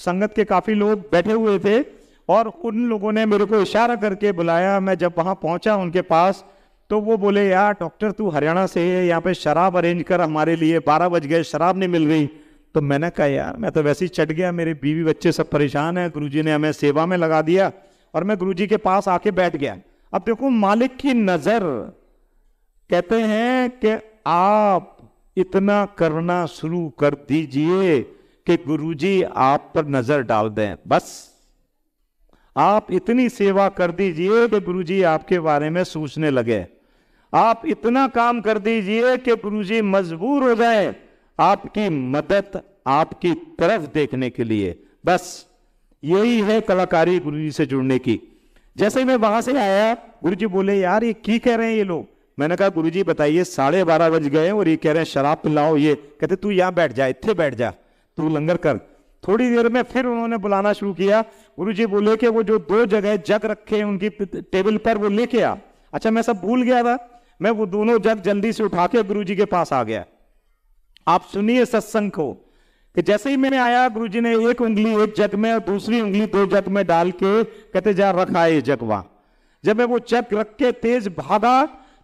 संगत के काफी लोग बैठे हुए थे और उन लोगों ने मेरे को इशारा करके बुलाया मैं जब वहां पहुंचा उनके पास तो वो बोले यार डॉक्टर तू हरियाणा से है यहाँ पे शराब अरेंज कर हमारे लिए बारह बज गए शराब नहीं मिल रही तो मैंने कहा यार मैं तो वैसे ही चट गया मेरे बीवी बच्चे सब परेशान हैं गुरुजी ने हमें सेवा में लगा दिया और मैं गुरुजी के पास आके बैठ गया अब देखो मालिक की नजर कहते हैं कि आप इतना करना शुरू कर दीजिए कि गुरुजी आप पर नजर डाल दें बस आप इतनी सेवा कर दीजिए कि गुरुजी आपके बारे में सोचने लगे आप इतना काम कर दीजिए कि गुरुजी मजबूर हो जाए आपकी मदद आपकी तरफ देखने के लिए बस यही है कलाकारी गुरु जी से जुड़ने की जैसे ही मैं वहां से आया गुरु जी बोले यार ये की कह रहे हैं ये लोग मैंने कहा गुरु जी बताइए साढ़े बारह बज गए और ये कह रहे हैं शराब पिलाओ ये कहते तू यहाँ बैठ जा इतने बैठ जा तू लंगर कर थोड़ी देर में फिर उन्होंने बुलाना शुरू किया गुरु जी बोले कि वो जो दो जगह जग रखे हैं उनकी टेबल पर वो लेके आ अच्छा मैं सब भूल गया था मैं वो दोनों जग जल्दी से उठा के गुरु जी के पास आ गया आप सुनिए सत्संग को कि जैसे ही मैंने आया गुरुजी ने एक उंगली एक जग में और दूसरी उंगली दो जग में डाल के कहते जा रखा है ये जग वहां जब मैं वो जग रख के तेज भागा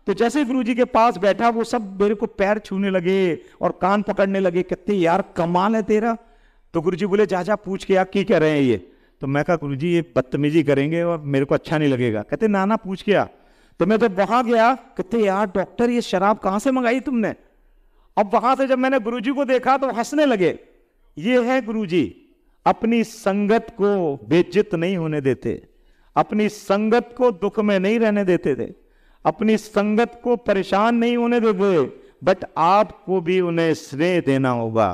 तो जैसे गुरुजी के पास बैठा वो सब मेरे को पैर छूने लगे और कान पकड़ने लगे कहते यार कमाल है तेरा तो जी बोले जा जा पूछ के यार की कह रहे हैं ये तो मैं कहा जी ये बदतमीजी करेंगे और मेरे को अच्छा नहीं लगेगा कहते नाना पूछ आ तो मैं जब तो वहां गया कहते यार डॉक्टर ये शराब कहाँ से मंगाई तुमने अब वहां से जब मैंने गुरुजी को देखा तो हंसने लगे ये है गुरुजी अपनी संगत को बेचित नहीं होने देते अपनी संगत को दुख में नहीं रहने देते थे अपनी संगत को परेशान नहीं होने देते बट आपको भी उन्हें स्नेह देना होगा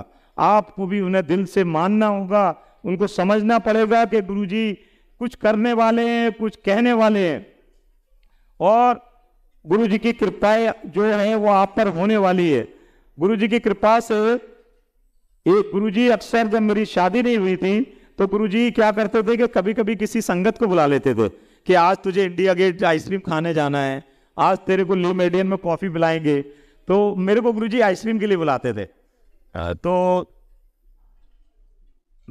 आपको भी उन्हें दिल से मानना होगा उनको समझना पड़ेगा कि जी कुछ करने वाले हैं कुछ कहने वाले हैं और गुरु जी की कृपाएं जो है वो आप पर होने वाली है गुरु जी की कृपा से एक गुरु जी अक्सर जब मेरी शादी नहीं हुई थी तो गुरु जी क्या करते थे कि कभी कभी किसी संगत को बुला लेते थे कि आज तुझे इंडिया गेट आइसक्रीम खाने जाना है आज तेरे को लो मेडियन में कॉफ़ी पिलाएंगे तो मेरे को गुरु जी आइसक्रीम के लिए बुलाते थे हाँ। तो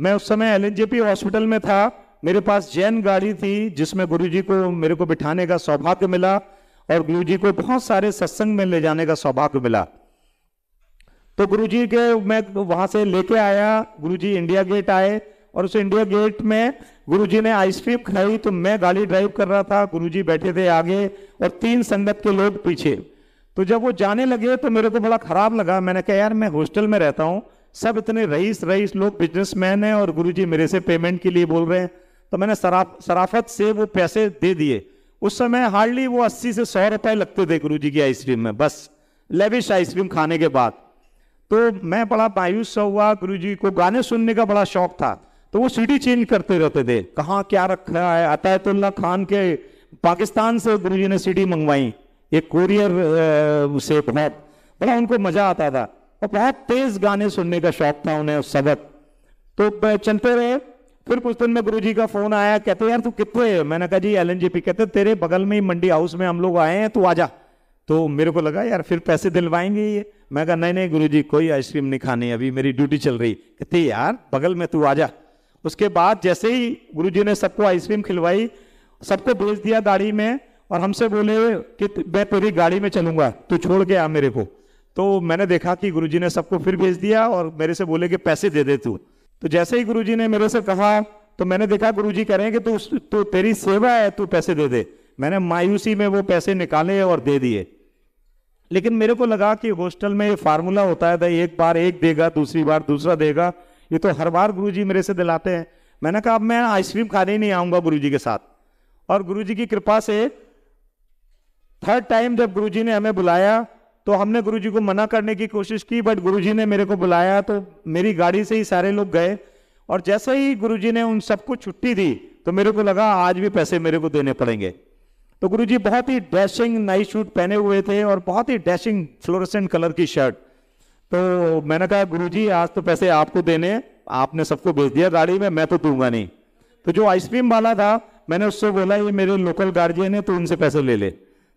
मैं उस समय एल हॉस्पिटल में था मेरे पास जैन गाड़ी थी जिसमें गुरु जी को मेरे को बिठाने का सौभाग्य मिला और गुरु जी को बहुत सारे सत्संग में ले जाने का सौभाग्य मिला तो गुरुजी के मैं वहां से लेके आया गुरुजी इंडिया गेट आए और उस इंडिया गेट में गुरुजी ने आइसक्रीम खाई तो मैं गाड़ी ड्राइव कर रहा था गुरुजी बैठे थे आगे और तीन संगत के लोग पीछे तो जब वो जाने लगे तो मेरे को बड़ा खराब लगा मैंने कहा यार मैं हॉस्टल में रहता हूँ सब इतने रईस रईस लोग बिजनेसमैन हैं और गुरुजी मेरे से पेमेंट के लिए बोल रहे हैं तो मैंने सराफ सराफत से वो पैसे दे दिए उस समय हार्डली वो अस्सी से सौ रुपए लगते थे गुरु की आइसक्रीम में बस लेविश आइसक्रीम खाने के बाद तो मैं बड़ा मायूस सा हुआ गुरु जी को गाने सुनने का बड़ा शौक था तो वो सीडी चेंज करते रहते थे कहाँ क्या रखा है अतायतुल्ला खान के पाकिस्तान से गुरु जी ने सीडी मंगवाई एक कुरियर से बहुत बड़ा उनको मजा आता था और बहुत तेज गाने सुनने का शौक था उन्हें उस सबक तो चलते रहे फिर कुछ दिन में गुरु जी का फोन आया कहते यार तू कितने मैंने कहा जी एल कहते तेरे बगल में ही मंडी हाउस में हम लोग आए हैं तू आ जा तो मेरे को लगा यार फिर पैसे दिलवाएंगे ये मैं कहा नहीं नहीं जी कोई आइसक्रीम नहीं खानी अभी मेरी ड्यूटी चल रही कहते यार बगल में तू आ जा उसके बाद जैसे ही गुरु जी ने सबको आइसक्रीम खिलवाई सबको भेज दिया दाढ़ी में और हमसे बोले कि मैं तेरी गाड़ी में चलूंगा तू छोड़ के आ मेरे को तो मैंने देखा कि गुरुजी ने सबको फिर भेज दिया और मेरे से बोले कि पैसे दे दे तू तो जैसे ही गुरुजी ने मेरे से कहा तो मैंने देखा गुरुजी कह रहे हैं कि तू तू तेरी सेवा है तू पैसे दे दे मैंने मायूसी में वो पैसे निकाले और दे दिए लेकिन मेरे को लगा कि हॉस्टल में ये फार्मूला होता है भाई तो एक बार एक देगा दूसरी बार दूसरा देगा ये तो हर बार गुरु मेरे से दिलाते हैं मैंने कहा अब मैं आइसक्रीम खाने ही नहीं आऊँगा गुरु के साथ और गुरु की कृपा से थर्ड टाइम जब गुरु ने हमें बुलाया तो हमने गुरुजी को मना करने की कोशिश की बट गुरुजी ने मेरे को बुलाया तो मेरी गाड़ी से ही सारे लोग गए और जैसे ही गुरुजी ने उन सबको छुट्टी दी तो मेरे को लगा आज भी पैसे मेरे को देने पड़ेंगे तो गुरु जी बहुत ही डैशिंग नाइट शूट पहने हुए थे और बहुत ही डैशिंग फ्लोरसेंट कलर की शर्ट तो मैंने कहा गुरु जी आज तो पैसे आपको देने आपने सबको भेज दिया गाड़ी में मैं तो दूंगा नहीं तो जो आइसक्रीम वाला था मैंने उससे बोला ये मेरे लोकल गार्जियन है तो उनसे पैसे ले ले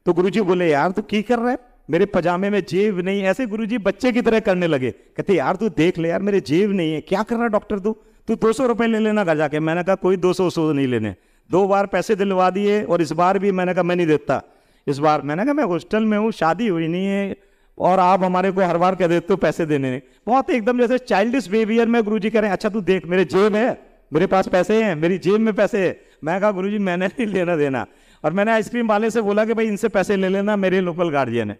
तो गुरु जी बोले यार तू की कर रहा है मेरे पजामे में जेब नहीं ऐसे गुरु जी बच्चे की तरह करने लगे कहते यार तू देख ले यार मेरे जेब नहीं है क्या कर रहा डॉक्टर तू तू दो सौ रुपये ले लेना घर जाके मैंने कहा कोई दो सौ नहीं लेने दो बार पैसे दिलवा दिए और इस बार भी मैंने कहा मैं नहीं देता इस बार मैंने कहा मैं हॉस्टल में हूँ शादी हुई नहीं है और आप हमारे को हर बार कह देते हो पैसे देने नहीं बहुत एकदम जैसे चाइल्डिश बिहेवियर में गुरु जी कह रहे हैं अच्छा तू देख मेरे जेब है मेरे पास पैसे हैं मेरी जेब में पैसे है मैं कहा गुरु जी मैंने नहीं लेना देना और मैंने आइसक्रीम वाले से बोला कि भाई इनसे पैसे ले लेना मेरे लोकल गार्जियन है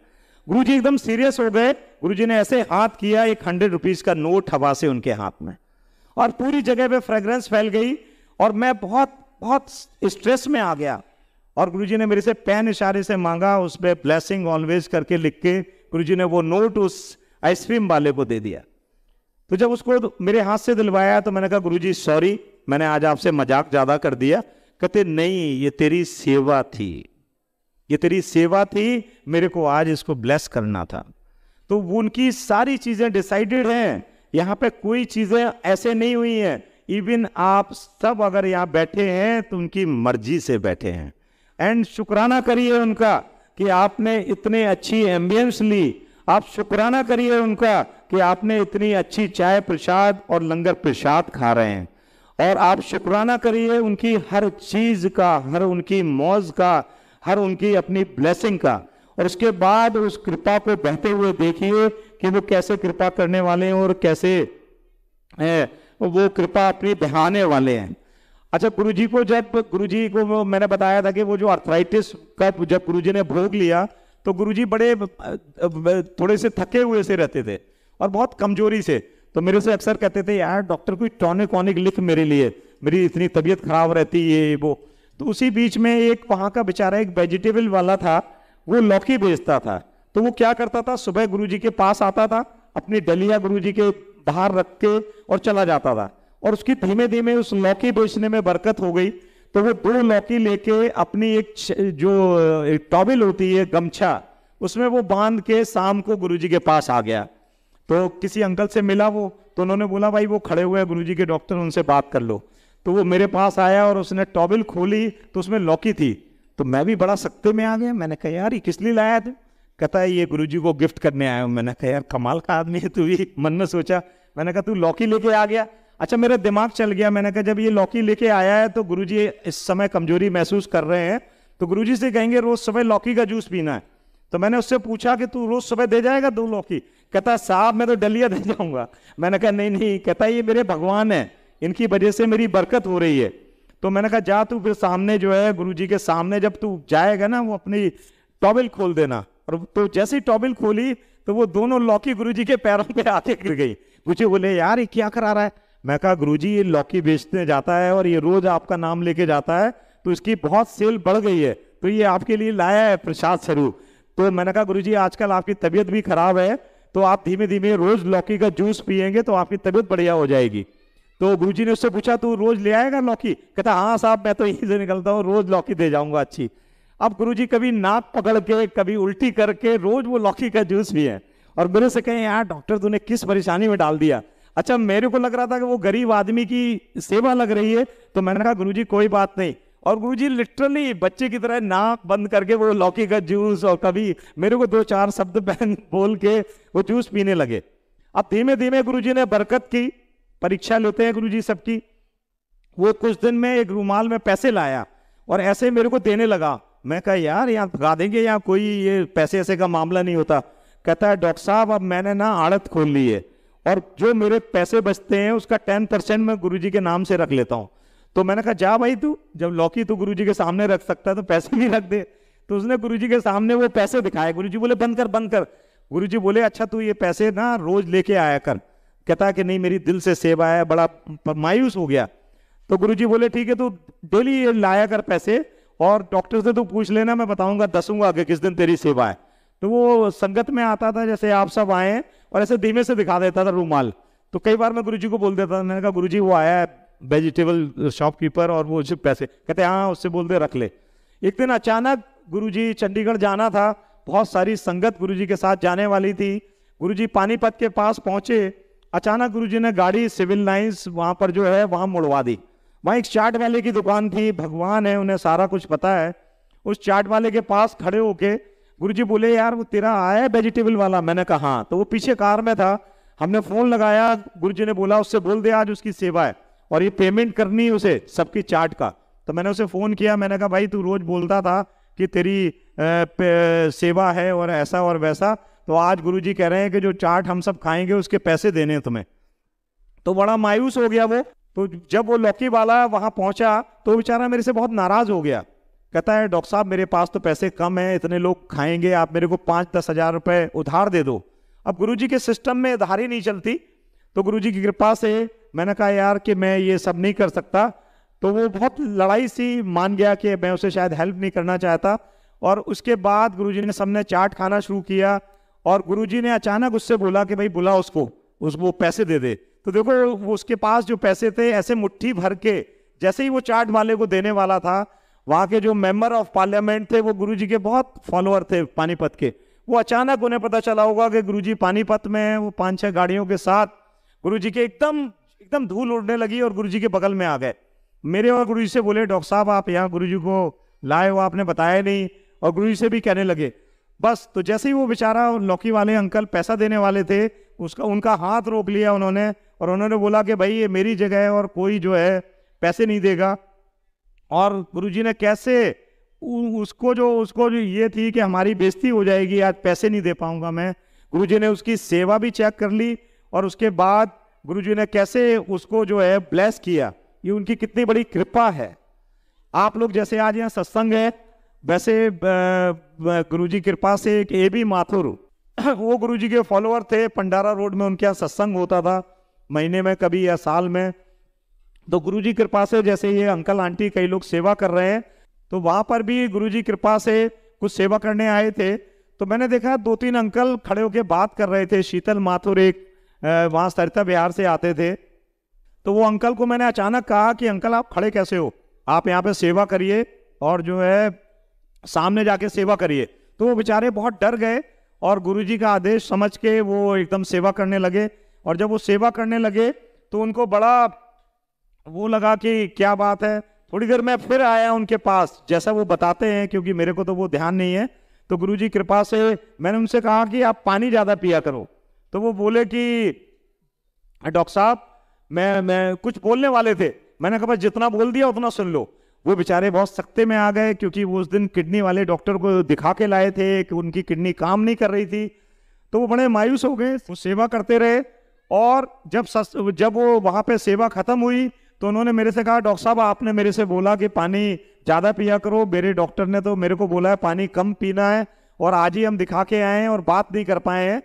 गुरु जी एकदम सीरियस हो गए गुरु जी ने ऐसे हाथ किया एक हंड्रेड रुपीज़ का नोट हवा से उनके हाथ में और पूरी जगह पे फ्रेग्रेंस फैल गई और मैं बहुत बहुत स्ट्रेस में आ गया और गुरुजी ने मेरे से पेन इशारे से मांगा उस पर ब्लैसिंग ऑलवेज करके लिख के गुरु ने वो नोट उस आइसक्रीम वाले को दे दिया तो जब उसको मेरे हाथ से दिलवाया तो मैंने कहा गुरु सॉरी मैंने आज आपसे मजाक ज़्यादा कर दिया कहते नहीं ये तेरी सेवा थी ये तेरी सेवा थी मेरे को आज इसको ब्लेस करना था तो उनकी सारी चीज़ें डिसाइडेड हैं यहां पे कोई चीज़ें ऐसे नहीं हुई हैं इवन आप सब अगर यहाँ बैठे हैं तो उनकी मर्जी से बैठे हैं एंड शुक्राना करिए उनका कि आपने इतने अच्छी एम्बियंस ली आप शुक्राना करिए उनका कि आपने इतनी अच्छी चाय प्रसाद और लंगर प्रसाद खा रहे हैं और आप शुक्राना करिए उनकी हर चीज़ का हर उनकी मौज का हर उनकी अपनी ब्लेसिंग का और उसके बाद उस कृपा को बहते हुए देखिए कि वो कैसे कृपा करने वाले हैं और कैसे है वो कृपा अपनी बहाने वाले हैं अच्छा गुरुजी को जब गुरुजी को मैंने बताया था कि वो जो अर्थराइटिस का जब गुरुजी ने भोग लिया तो गुरुजी बड़े थोड़े से थके हुए से रहते थे और बहुत कमजोरी से तो मेरे से अक्सर कहते थे यार डॉक्टर कोई टॉनिक वॉनिक लिख मेरे लिए मेरी इतनी तबीयत खराब रहती है वो तो उसी बीच में एक वहाँ का बेचारा एक वेजिटेबल वाला था वो लौकी बेचता था तो वो क्या करता था सुबह गुरुजी के पास आता था अपनी डलिया गुरुजी के धार रख के और चला जाता था और उसकी धीमे धीमे उस लौकी बेचने में बरकत हो गई तो वो दो लौकी लेके अपनी एक जो एक टॉबिल होती है गमछा उसमें वो बांध के शाम को गुरुजी के पास आ गया तो किसी अंकल से मिला वो तो उन्होंने बोला भाई वो खड़े हुए गुरुजी के डॉक्टर उनसे बात कर लो तो वो मेरे पास आया और उसने टॉबिल खोली तो उसमें लौकी थी तो मैं भी बड़ा सख्ते में आ गया मैंने कहा यार ये किस लिए लाया था कहता है ये गुरुजी को गिफ्ट करने आया हूँ मैंने कहा यार कमाल का आदमी है तू भी मन में सोचा मैंने कहा तू लौकी लेके आ गया अच्छा मेरा दिमाग चल गया मैंने कहा जब ये लौकी लेके आया है तो गुरु जी इस समय कमजोरी महसूस कर रहे हैं तो गुरु जी से कहेंगे रोज सुबह लौकी का जूस पीना है तो मैंने उससे पूछा कि तू रोज सुबह दे जाएगा दो लौकी कहता साहब मैं तो डलिया दे जाऊंगा मैंने कहा नहीं नहीं कहता ये मेरे भगवान है इनकी वजह से मेरी बरकत हो रही है तो मैंने कहा जा तू फिर सामने जो है गुरु जी के सामने जब तू जाएगा ना वो अपनी टॉबिल खोल देना और तो जैसे ही टॉबिल खोली तो वो दोनों लौकी गुरु जी के पैरों पर आते गिर गई मुझे बोले यार ये क्या करा रहा है मैं कहा गुरु जी ये लौकी बेचने जाता है और ये रोज आपका नाम लेके जाता है तो इसकी बहुत सेल बढ़ गई है तो ये आपके लिए लाया है प्रसाद स्वरूप तो मैंने कहा गुरु जी आजकल आपकी तबीयत भी खराब है तो आप धीमे धीमे रोज लौकी का जूस पियेंगे तो आपकी तबीयत बढ़िया हो जाएगी तो गुरु जी ने उससे पूछा तू रोज ले आएगा लौकी कहता हाँ साहब मैं तो यहीं से निकलता हूँ रोज लौकी दे जाऊंगा अच्छी अब गुरु जी कभी नाक पकड़ के कभी उल्टी करके रोज वो लौकी का जूस भी है और मेरे से कहें यार डॉक्टर तूने किस परेशानी में डाल दिया अच्छा मेरे को लग रहा था कि वो गरीब आदमी की सेवा लग रही है तो मैंने कहा गुरुजी कोई बात नहीं और गुरुजी लिटरली बच्चे की तरह नाक बंद करके वो लौकी का जूस और कभी मेरे को दो चार शब्द पहन <laughs> बोल के वो जूस पीने लगे अब धीमे धीमे जी ने बरकत की परीक्षा लेते हैं जी सबकी वो कुछ दिन में एक रूमाल में पैसे लाया और ऐसे मेरे को देने लगा मैं कहा यार यहाँ भगा देंगे यहाँ कोई ये पैसे ऐसे का मामला नहीं होता कहता है डॉक्टर साहब अब मैंने ना आड़त खोल ली है और जो मेरे पैसे बचते हैं उसका टेन परसेंट मैं गुरु जी के नाम से रख लेता हूँ तो मैंने कहा जा भाई तू जब लौकी तू गुरु जी के सामने रख सकता है तो पैसे भी रख दे तो उसने गुरु जी के सामने वो पैसे दिखाए गुरु जी बोले बंद कर बंद कर गुरु जी बोले अच्छा तू ये पैसे ना रोज लेके आया कर कहता कि नहीं मेरी दिल से सेवा है बड़ा मायूस हो गया तो गुरु जी बोले ठीक है तू डेली लाया कर पैसे और डॉक्टर से तू पूछ लेना मैं बताऊंगा दसूंगा आगे किस दिन तेरी सेवा है तो वो संगत में आता था जैसे आप सब आए और ऐसे धीमे से दिखा देता था रूमाल तो कई बार मैं गुरु को बोल देता था मैंने कहा गुरु वो आया है वेजिटेबल शॉपकीपर और वो सिर्फ पैसे कहते हाँ उससे बोल दे रख ले एक दिन अचानक गुरु चंडीगढ़ जाना था बहुत सारी संगत गुरु के साथ जाने वाली थी गुरु पानीपत के पास पहुंचे अचानक गुरु ने गाड़ी सिविल लाइन्स वहाँ पर जो है वहाँ मुड़वा दी वहाँ एक चाट वाले की दुकान थी भगवान है उन्हें सारा कुछ पता है उस चाट वाले के पास खड़े होके गुरुजी बोले यार वो तेरा आया है वेजिटेबल वाला मैंने कहा हाँ तो वो पीछे कार में था हमने फोन लगाया गुरुजी ने बोला उससे बोल दे आज उसकी सेवा है और ये पेमेंट करनी है उसे सबकी चार्ट का तो मैंने उसे फ़ोन किया मैंने कहा भाई तू रोज़ बोलता था कि तेरी ए, सेवा है और ऐसा और वैसा तो आज जी कह रहे हैं कि जो चाट हम सब खाएंगे उसके पैसे देने हैं तुम्हें तो बड़ा मायूस हो गया वो तो जब वो लौकी वाला वहां पहुंचा तो बेचारा मेरे से बहुत नाराज़ हो गया कहता है डॉक्टर साहब मेरे पास तो पैसे कम हैं इतने लोग खाएंगे आप मेरे को पाँच दस हज़ार रुपये उधार दे दो अब गुरुजी के सिस्टम में उधार ही नहीं चलती तो गुरुजी की कृपा से मैंने कहा यार कि मैं ये सब नहीं कर सकता तो वो बहुत लड़ाई सी मान गया कि मैं उसे शायद हेल्प नहीं करना चाहता और उसके बाद गुरु ने सबने चाट खाना शुरू किया और गुरु ने अचानक उससे बोला कि भाई बुला उसको उसको पैसे दे दे तो देखो उसके पास जो पैसे थे ऐसे मुट्ठी भर के जैसे ही वो चाट वाले को देने वाला था वहाँ के जो मेंबर ऑफ पार्लियामेंट थे वो गुरुजी के बहुत फॉलोअर थे पानीपत के वो अचानक उन्हें पता चला होगा कि गुरुजी पानीपत में है वो पाँच छः गाड़ियों के साथ गुरुजी के एकदम एकदम धूल उड़ने लगी और गुरुजी के बगल में आ गए मेरे और गुरुजी से बोले डॉक्टर साहब आप यहाँ गुरुजी को लाए हो आपने बताया नहीं और गुरुजी से भी कहने लगे बस तो जैसे ही वो बेचारा लौकी वाले अंकल पैसा देने वाले थे उसका उनका हाथ रोक लिया उन्होंने और उन्होंने बोला कि भाई ये मेरी जगह है और कोई जो है पैसे नहीं देगा और गुरुजी ने कैसे उसको जो उसको जो ये थी कि हमारी बेइज्जती हो जाएगी आज पैसे नहीं दे पाऊंगा मैं गुरुजी ने उसकी सेवा भी चेक कर ली और उसके बाद गुरुजी ने कैसे उसको जो है ब्लेस किया ये उनकी कितनी बड़ी कृपा है आप लोग जैसे आज यहाँ सत्संग है वैसे जी कृपा से एक ए बी माथुर <clears throat> वो गुरुजी के फॉलोअर थे पंडारा रोड में उनके यहाँ सत्संग होता था महीने में कभी या साल में तो गुरु जी कृपा से जैसे ये अंकल आंटी कई लोग सेवा कर रहे हैं तो वहां पर भी गुरु जी कृपा से कुछ सेवा करने आए थे तो मैंने देखा दो तीन अंकल खड़े होकर बात कर रहे थे शीतल माथुर एक वहां सरिता बिहार से आते थे तो वो अंकल को मैंने अचानक कहा कि अंकल आप खड़े कैसे हो आप यहाँ पे सेवा करिए और जो है सामने जाके सेवा करिए तो वो बेचारे बहुत डर गए और गुरुजी का आदेश समझ के वो एकदम सेवा करने लगे और जब वो सेवा करने लगे तो उनको बड़ा वो लगा कि क्या बात है थोड़ी देर मैं फिर आया उनके पास जैसा वो बताते हैं क्योंकि मेरे को तो वो ध्यान नहीं है तो गुरु जी कृपा से मैंने उनसे कहा कि आप पानी ज़्यादा पिया करो तो वो बोले कि डॉक्टर साहब मैं मैं कुछ बोलने वाले थे मैंने कहा जितना बोल दिया उतना सुन लो वो बेचारे बहुत सख्ते में आ गए क्योंकि वो उस दिन किडनी वाले डॉक्टर को दिखा के लाए थे कि उनकी किडनी काम नहीं कर रही थी तो वो बड़े मायूस हो गए वो सेवा करते रहे और जब सस जब वो वहाँ पे सेवा ख़त्म हुई तो उन्होंने मेरे से कहा डॉक्टर साहब आपने मेरे से बोला कि पानी ज़्यादा पिया करो मेरे डॉक्टर ने तो मेरे को बोला है पानी कम पीना है और आज ही हम दिखा के आए हैं और बात नहीं कर पाए हैं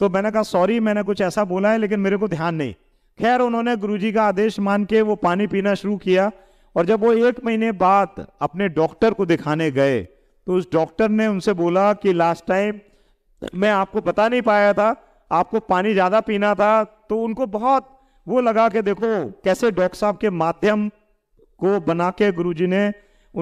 तो मैंने कहा सॉरी मैंने कुछ ऐसा बोला है लेकिन मेरे को ध्यान नहीं खैर उन्होंने गुरु का आदेश मान के वो पानी पीना शुरू किया और जब वो एक महीने बाद अपने डॉक्टर को दिखाने गए तो उस डॉक्टर ने उनसे बोला कि लास्ट टाइम मैं आपको बता नहीं पाया था आपको पानी ज़्यादा पीना था तो उनको बहुत वो लगा के देखो कैसे डॉक्टर साहब के माध्यम को बना के गुरु ने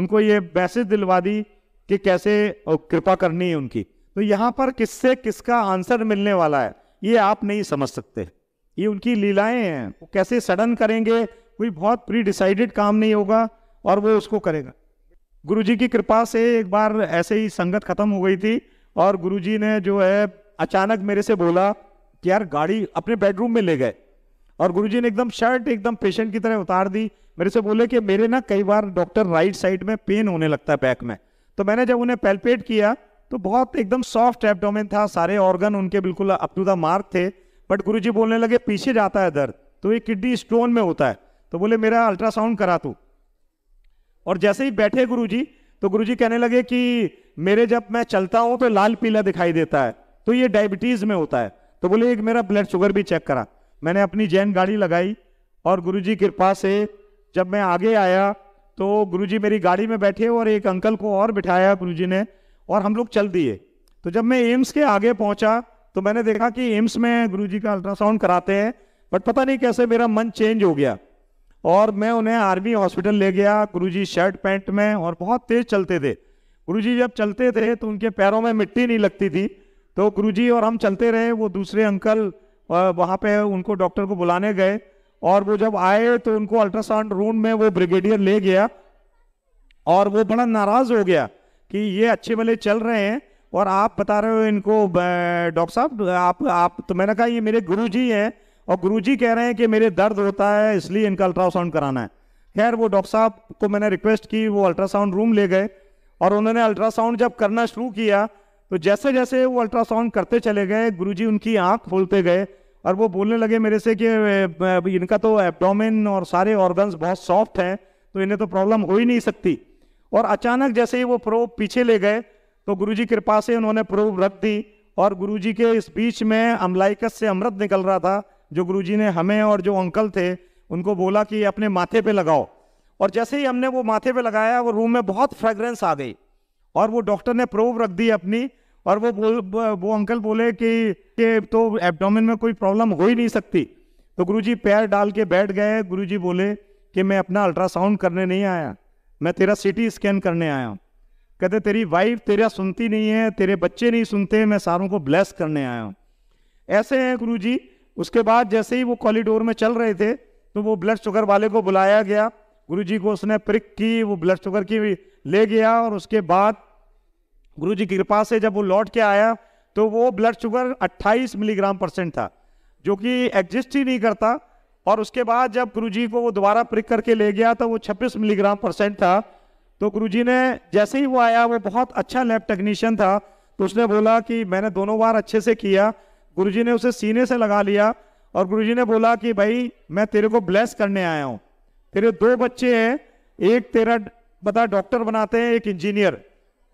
उनको ये मैसेज दिलवा दी कि कैसे कृपा करनी है उनकी तो यहाँ पर किससे किसका आंसर मिलने वाला है ये आप नहीं समझ सकते ये उनकी लीलाएं हैं वो कैसे सडन करेंगे कोई बहुत प्री डिसाइडेड काम नहीं होगा और वो उसको करेगा गुरुजी की कृपा से एक बार ऐसे ही संगत खत्म हो गई थी और गुरुजी ने जो है अचानक मेरे से बोला कि यार गाड़ी अपने बेडरूम में ले गए और गुरुजी ने एकदम शर्ट एकदम पेशेंट की तरह उतार दी मेरे से बोले कि मेरे ना कई बार डॉक्टर राइट साइड में पेन होने लगता है बैक में तो मैंने जब उन्हें पेल्पेट किया तो बहुत एकदम सॉफ्ट एब्डोमेन था सारे ऑर्गन उनके बिल्कुल अप टू द मार्क थे बट गुरुजी बोलने लगे पीछे जाता है दर्द तो ये किडनी स्टोन में होता है तो बोले मेरा अल्ट्रासाउंड करा तू और जैसे ही बैठे गुरु तो गुरु कहने लगे कि मेरे जब मैं चलता हूँ तो लाल पीला दिखाई देता है तो ये डायबिटीज़ में होता है तो बोले एक मेरा ब्लड शुगर भी चेक करा मैंने अपनी जैन गाड़ी लगाई और गुरुजी कृपा से जब मैं आगे आया तो गुरुजी मेरी गाड़ी में बैठे और एक अंकल को और बिठाया जी ने और हम लोग चल दिए तो जब मैं एम्स के आगे पहुंचा तो मैंने देखा कि एम्स में जी का अल्ट्रासाउंड कराते हैं बट पता नहीं कैसे मेरा मन चेंज हो गया और मैं उन्हें आर्मी हॉस्पिटल ले गया गुरुजी शर्ट पैंट में और बहुत तेज चलते थे गुरुजी जब चलते थे तो उनके पैरों में मिट्टी नहीं लगती थी तो गुरुजी और हम चलते रहे वो दूसरे अंकल वहाँ पे उनको डॉक्टर को बुलाने गए और वो जब आए तो उनको अल्ट्रासाउंड रूम में वो ब्रिगेडियर ले गया और वो बड़ा नाराज हो गया कि ये अच्छे भले चल रहे हैं और आप बता रहे हो इनको डॉक्टर साहब आप आप तो मैंने कहा ये मेरे गुरुजी हैं और गुरुजी कह रहे हैं कि मेरे दर्द होता है इसलिए इनका अल्ट्रासाउंड कराना है खैर वो डॉक्टर साहब को मैंने रिक्वेस्ट की वो अल्ट्रासाउंड रूम ले गए और उन्होंने अल्ट्रासाउंड जब करना शुरू किया तो जैसे जैसे वो अल्ट्रासाउंड करते चले गए गुरुजी उनकी आँख खोलते गए और वो बोलने लगे मेरे से कि इनका तो एब्डोमेन और सारे ऑर्गन्स बहुत सॉफ्ट हैं तो इन्हें तो प्रॉब्लम हो ही नहीं सकती और अचानक जैसे ही वो प्रोब पीछे ले गए तो जी कृपा से उन्होंने प्रोब रख दी और जी के इस बीच में अमलाइकस से अमृत निकल रहा था जो जी ने हमें और जो अंकल थे उनको बोला कि अपने माथे पे लगाओ और जैसे ही हमने वो माथे पे लगाया वो रूम में बहुत फ्रेगरेंस आ गई और वो डॉक्टर ने प्रोब रख दी अपनी और वो बोल वो अंकल बोले कि, कि तो एब्डोमेन में कोई प्रॉब्लम हो ही नहीं सकती तो गुरुजी पैर डाल के बैठ गए गुरुजी बोले कि मैं अपना अल्ट्रासाउंड करने नहीं आया मैं तेरा सिटी स्कैन करने आया हूँ कहते तेरी वाइफ तेरा सुनती नहीं है तेरे बच्चे नहीं सुनते मैं सारों को ब्लेस करने आया हूँ ऐसे हैं गुरु जी उसके बाद जैसे ही वो कॉरिडोर में चल रहे थे तो वो ब्लड शुगर वाले को बुलाया गया गुरु जी को उसने प्रिक की वो ब्लड शुगर की ले गया और उसके बाद गुरु जी की कृपा से जब वो लौट के आया तो वो ब्लड शुगर 28 मिलीग्राम परसेंट था जो कि एग्जिस्ट ही नहीं करता और उसके बाद जब गुरु जी को वो दोबारा प्रिक करके ले गया तो वो 26 मिलीग्राम परसेंट था तो गुरु जी ने जैसे ही वो आया वो बहुत अच्छा लैब टेक्नीशियन था तो उसने बोला कि मैंने दोनों बार अच्छे से किया गुरु जी ने उसे सीने से लगा लिया और गुरु जी ने बोला कि भाई मैं तेरे को ब्लेस करने आया हूँ तेरे दो बच्चे हैं एक तेरा बता डॉक्टर बनाते हैं एक इंजीनियर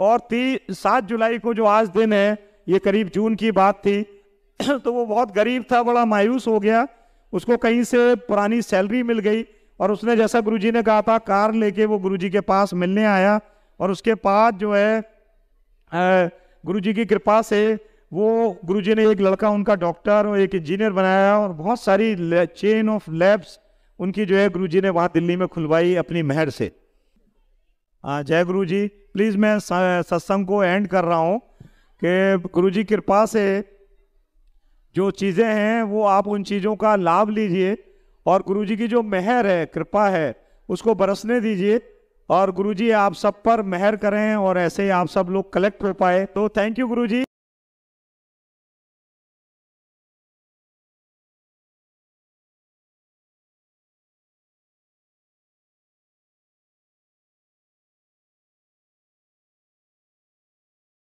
और ती सात जुलाई को जो आज दिन है ये करीब जून की बात थी <clears throat> तो वो बहुत गरीब था बड़ा मायूस हो गया उसको कहीं से पुरानी सैलरी मिल गई और उसने जैसा गुरुजी ने कहा था कार लेके वो गुरुजी के पास मिलने आया और उसके बाद जो है गुरुजी की कृपा से वो गुरुजी ने एक लड़का उनका डॉक्टर और एक इंजीनियर बनाया और बहुत सारी चेन ऑफ लैब्स उनकी जो है गुरुजी ने वहाँ दिल्ली में खुलवाई अपनी मेहर से जय गुरु जी प्लीज़ मैं सत्संग को एंड कर रहा हूँ कि गुरु जी कृपा से जो चीज़ें हैं वो आप उन चीज़ों का लाभ लीजिए और गुरु जी की जो मेहर है कृपा है उसको बरसने दीजिए और गुरु जी आप सब पर मेहर करें और ऐसे ही आप सब लोग कलेक्ट हो पाए तो थैंक यू गुरु जी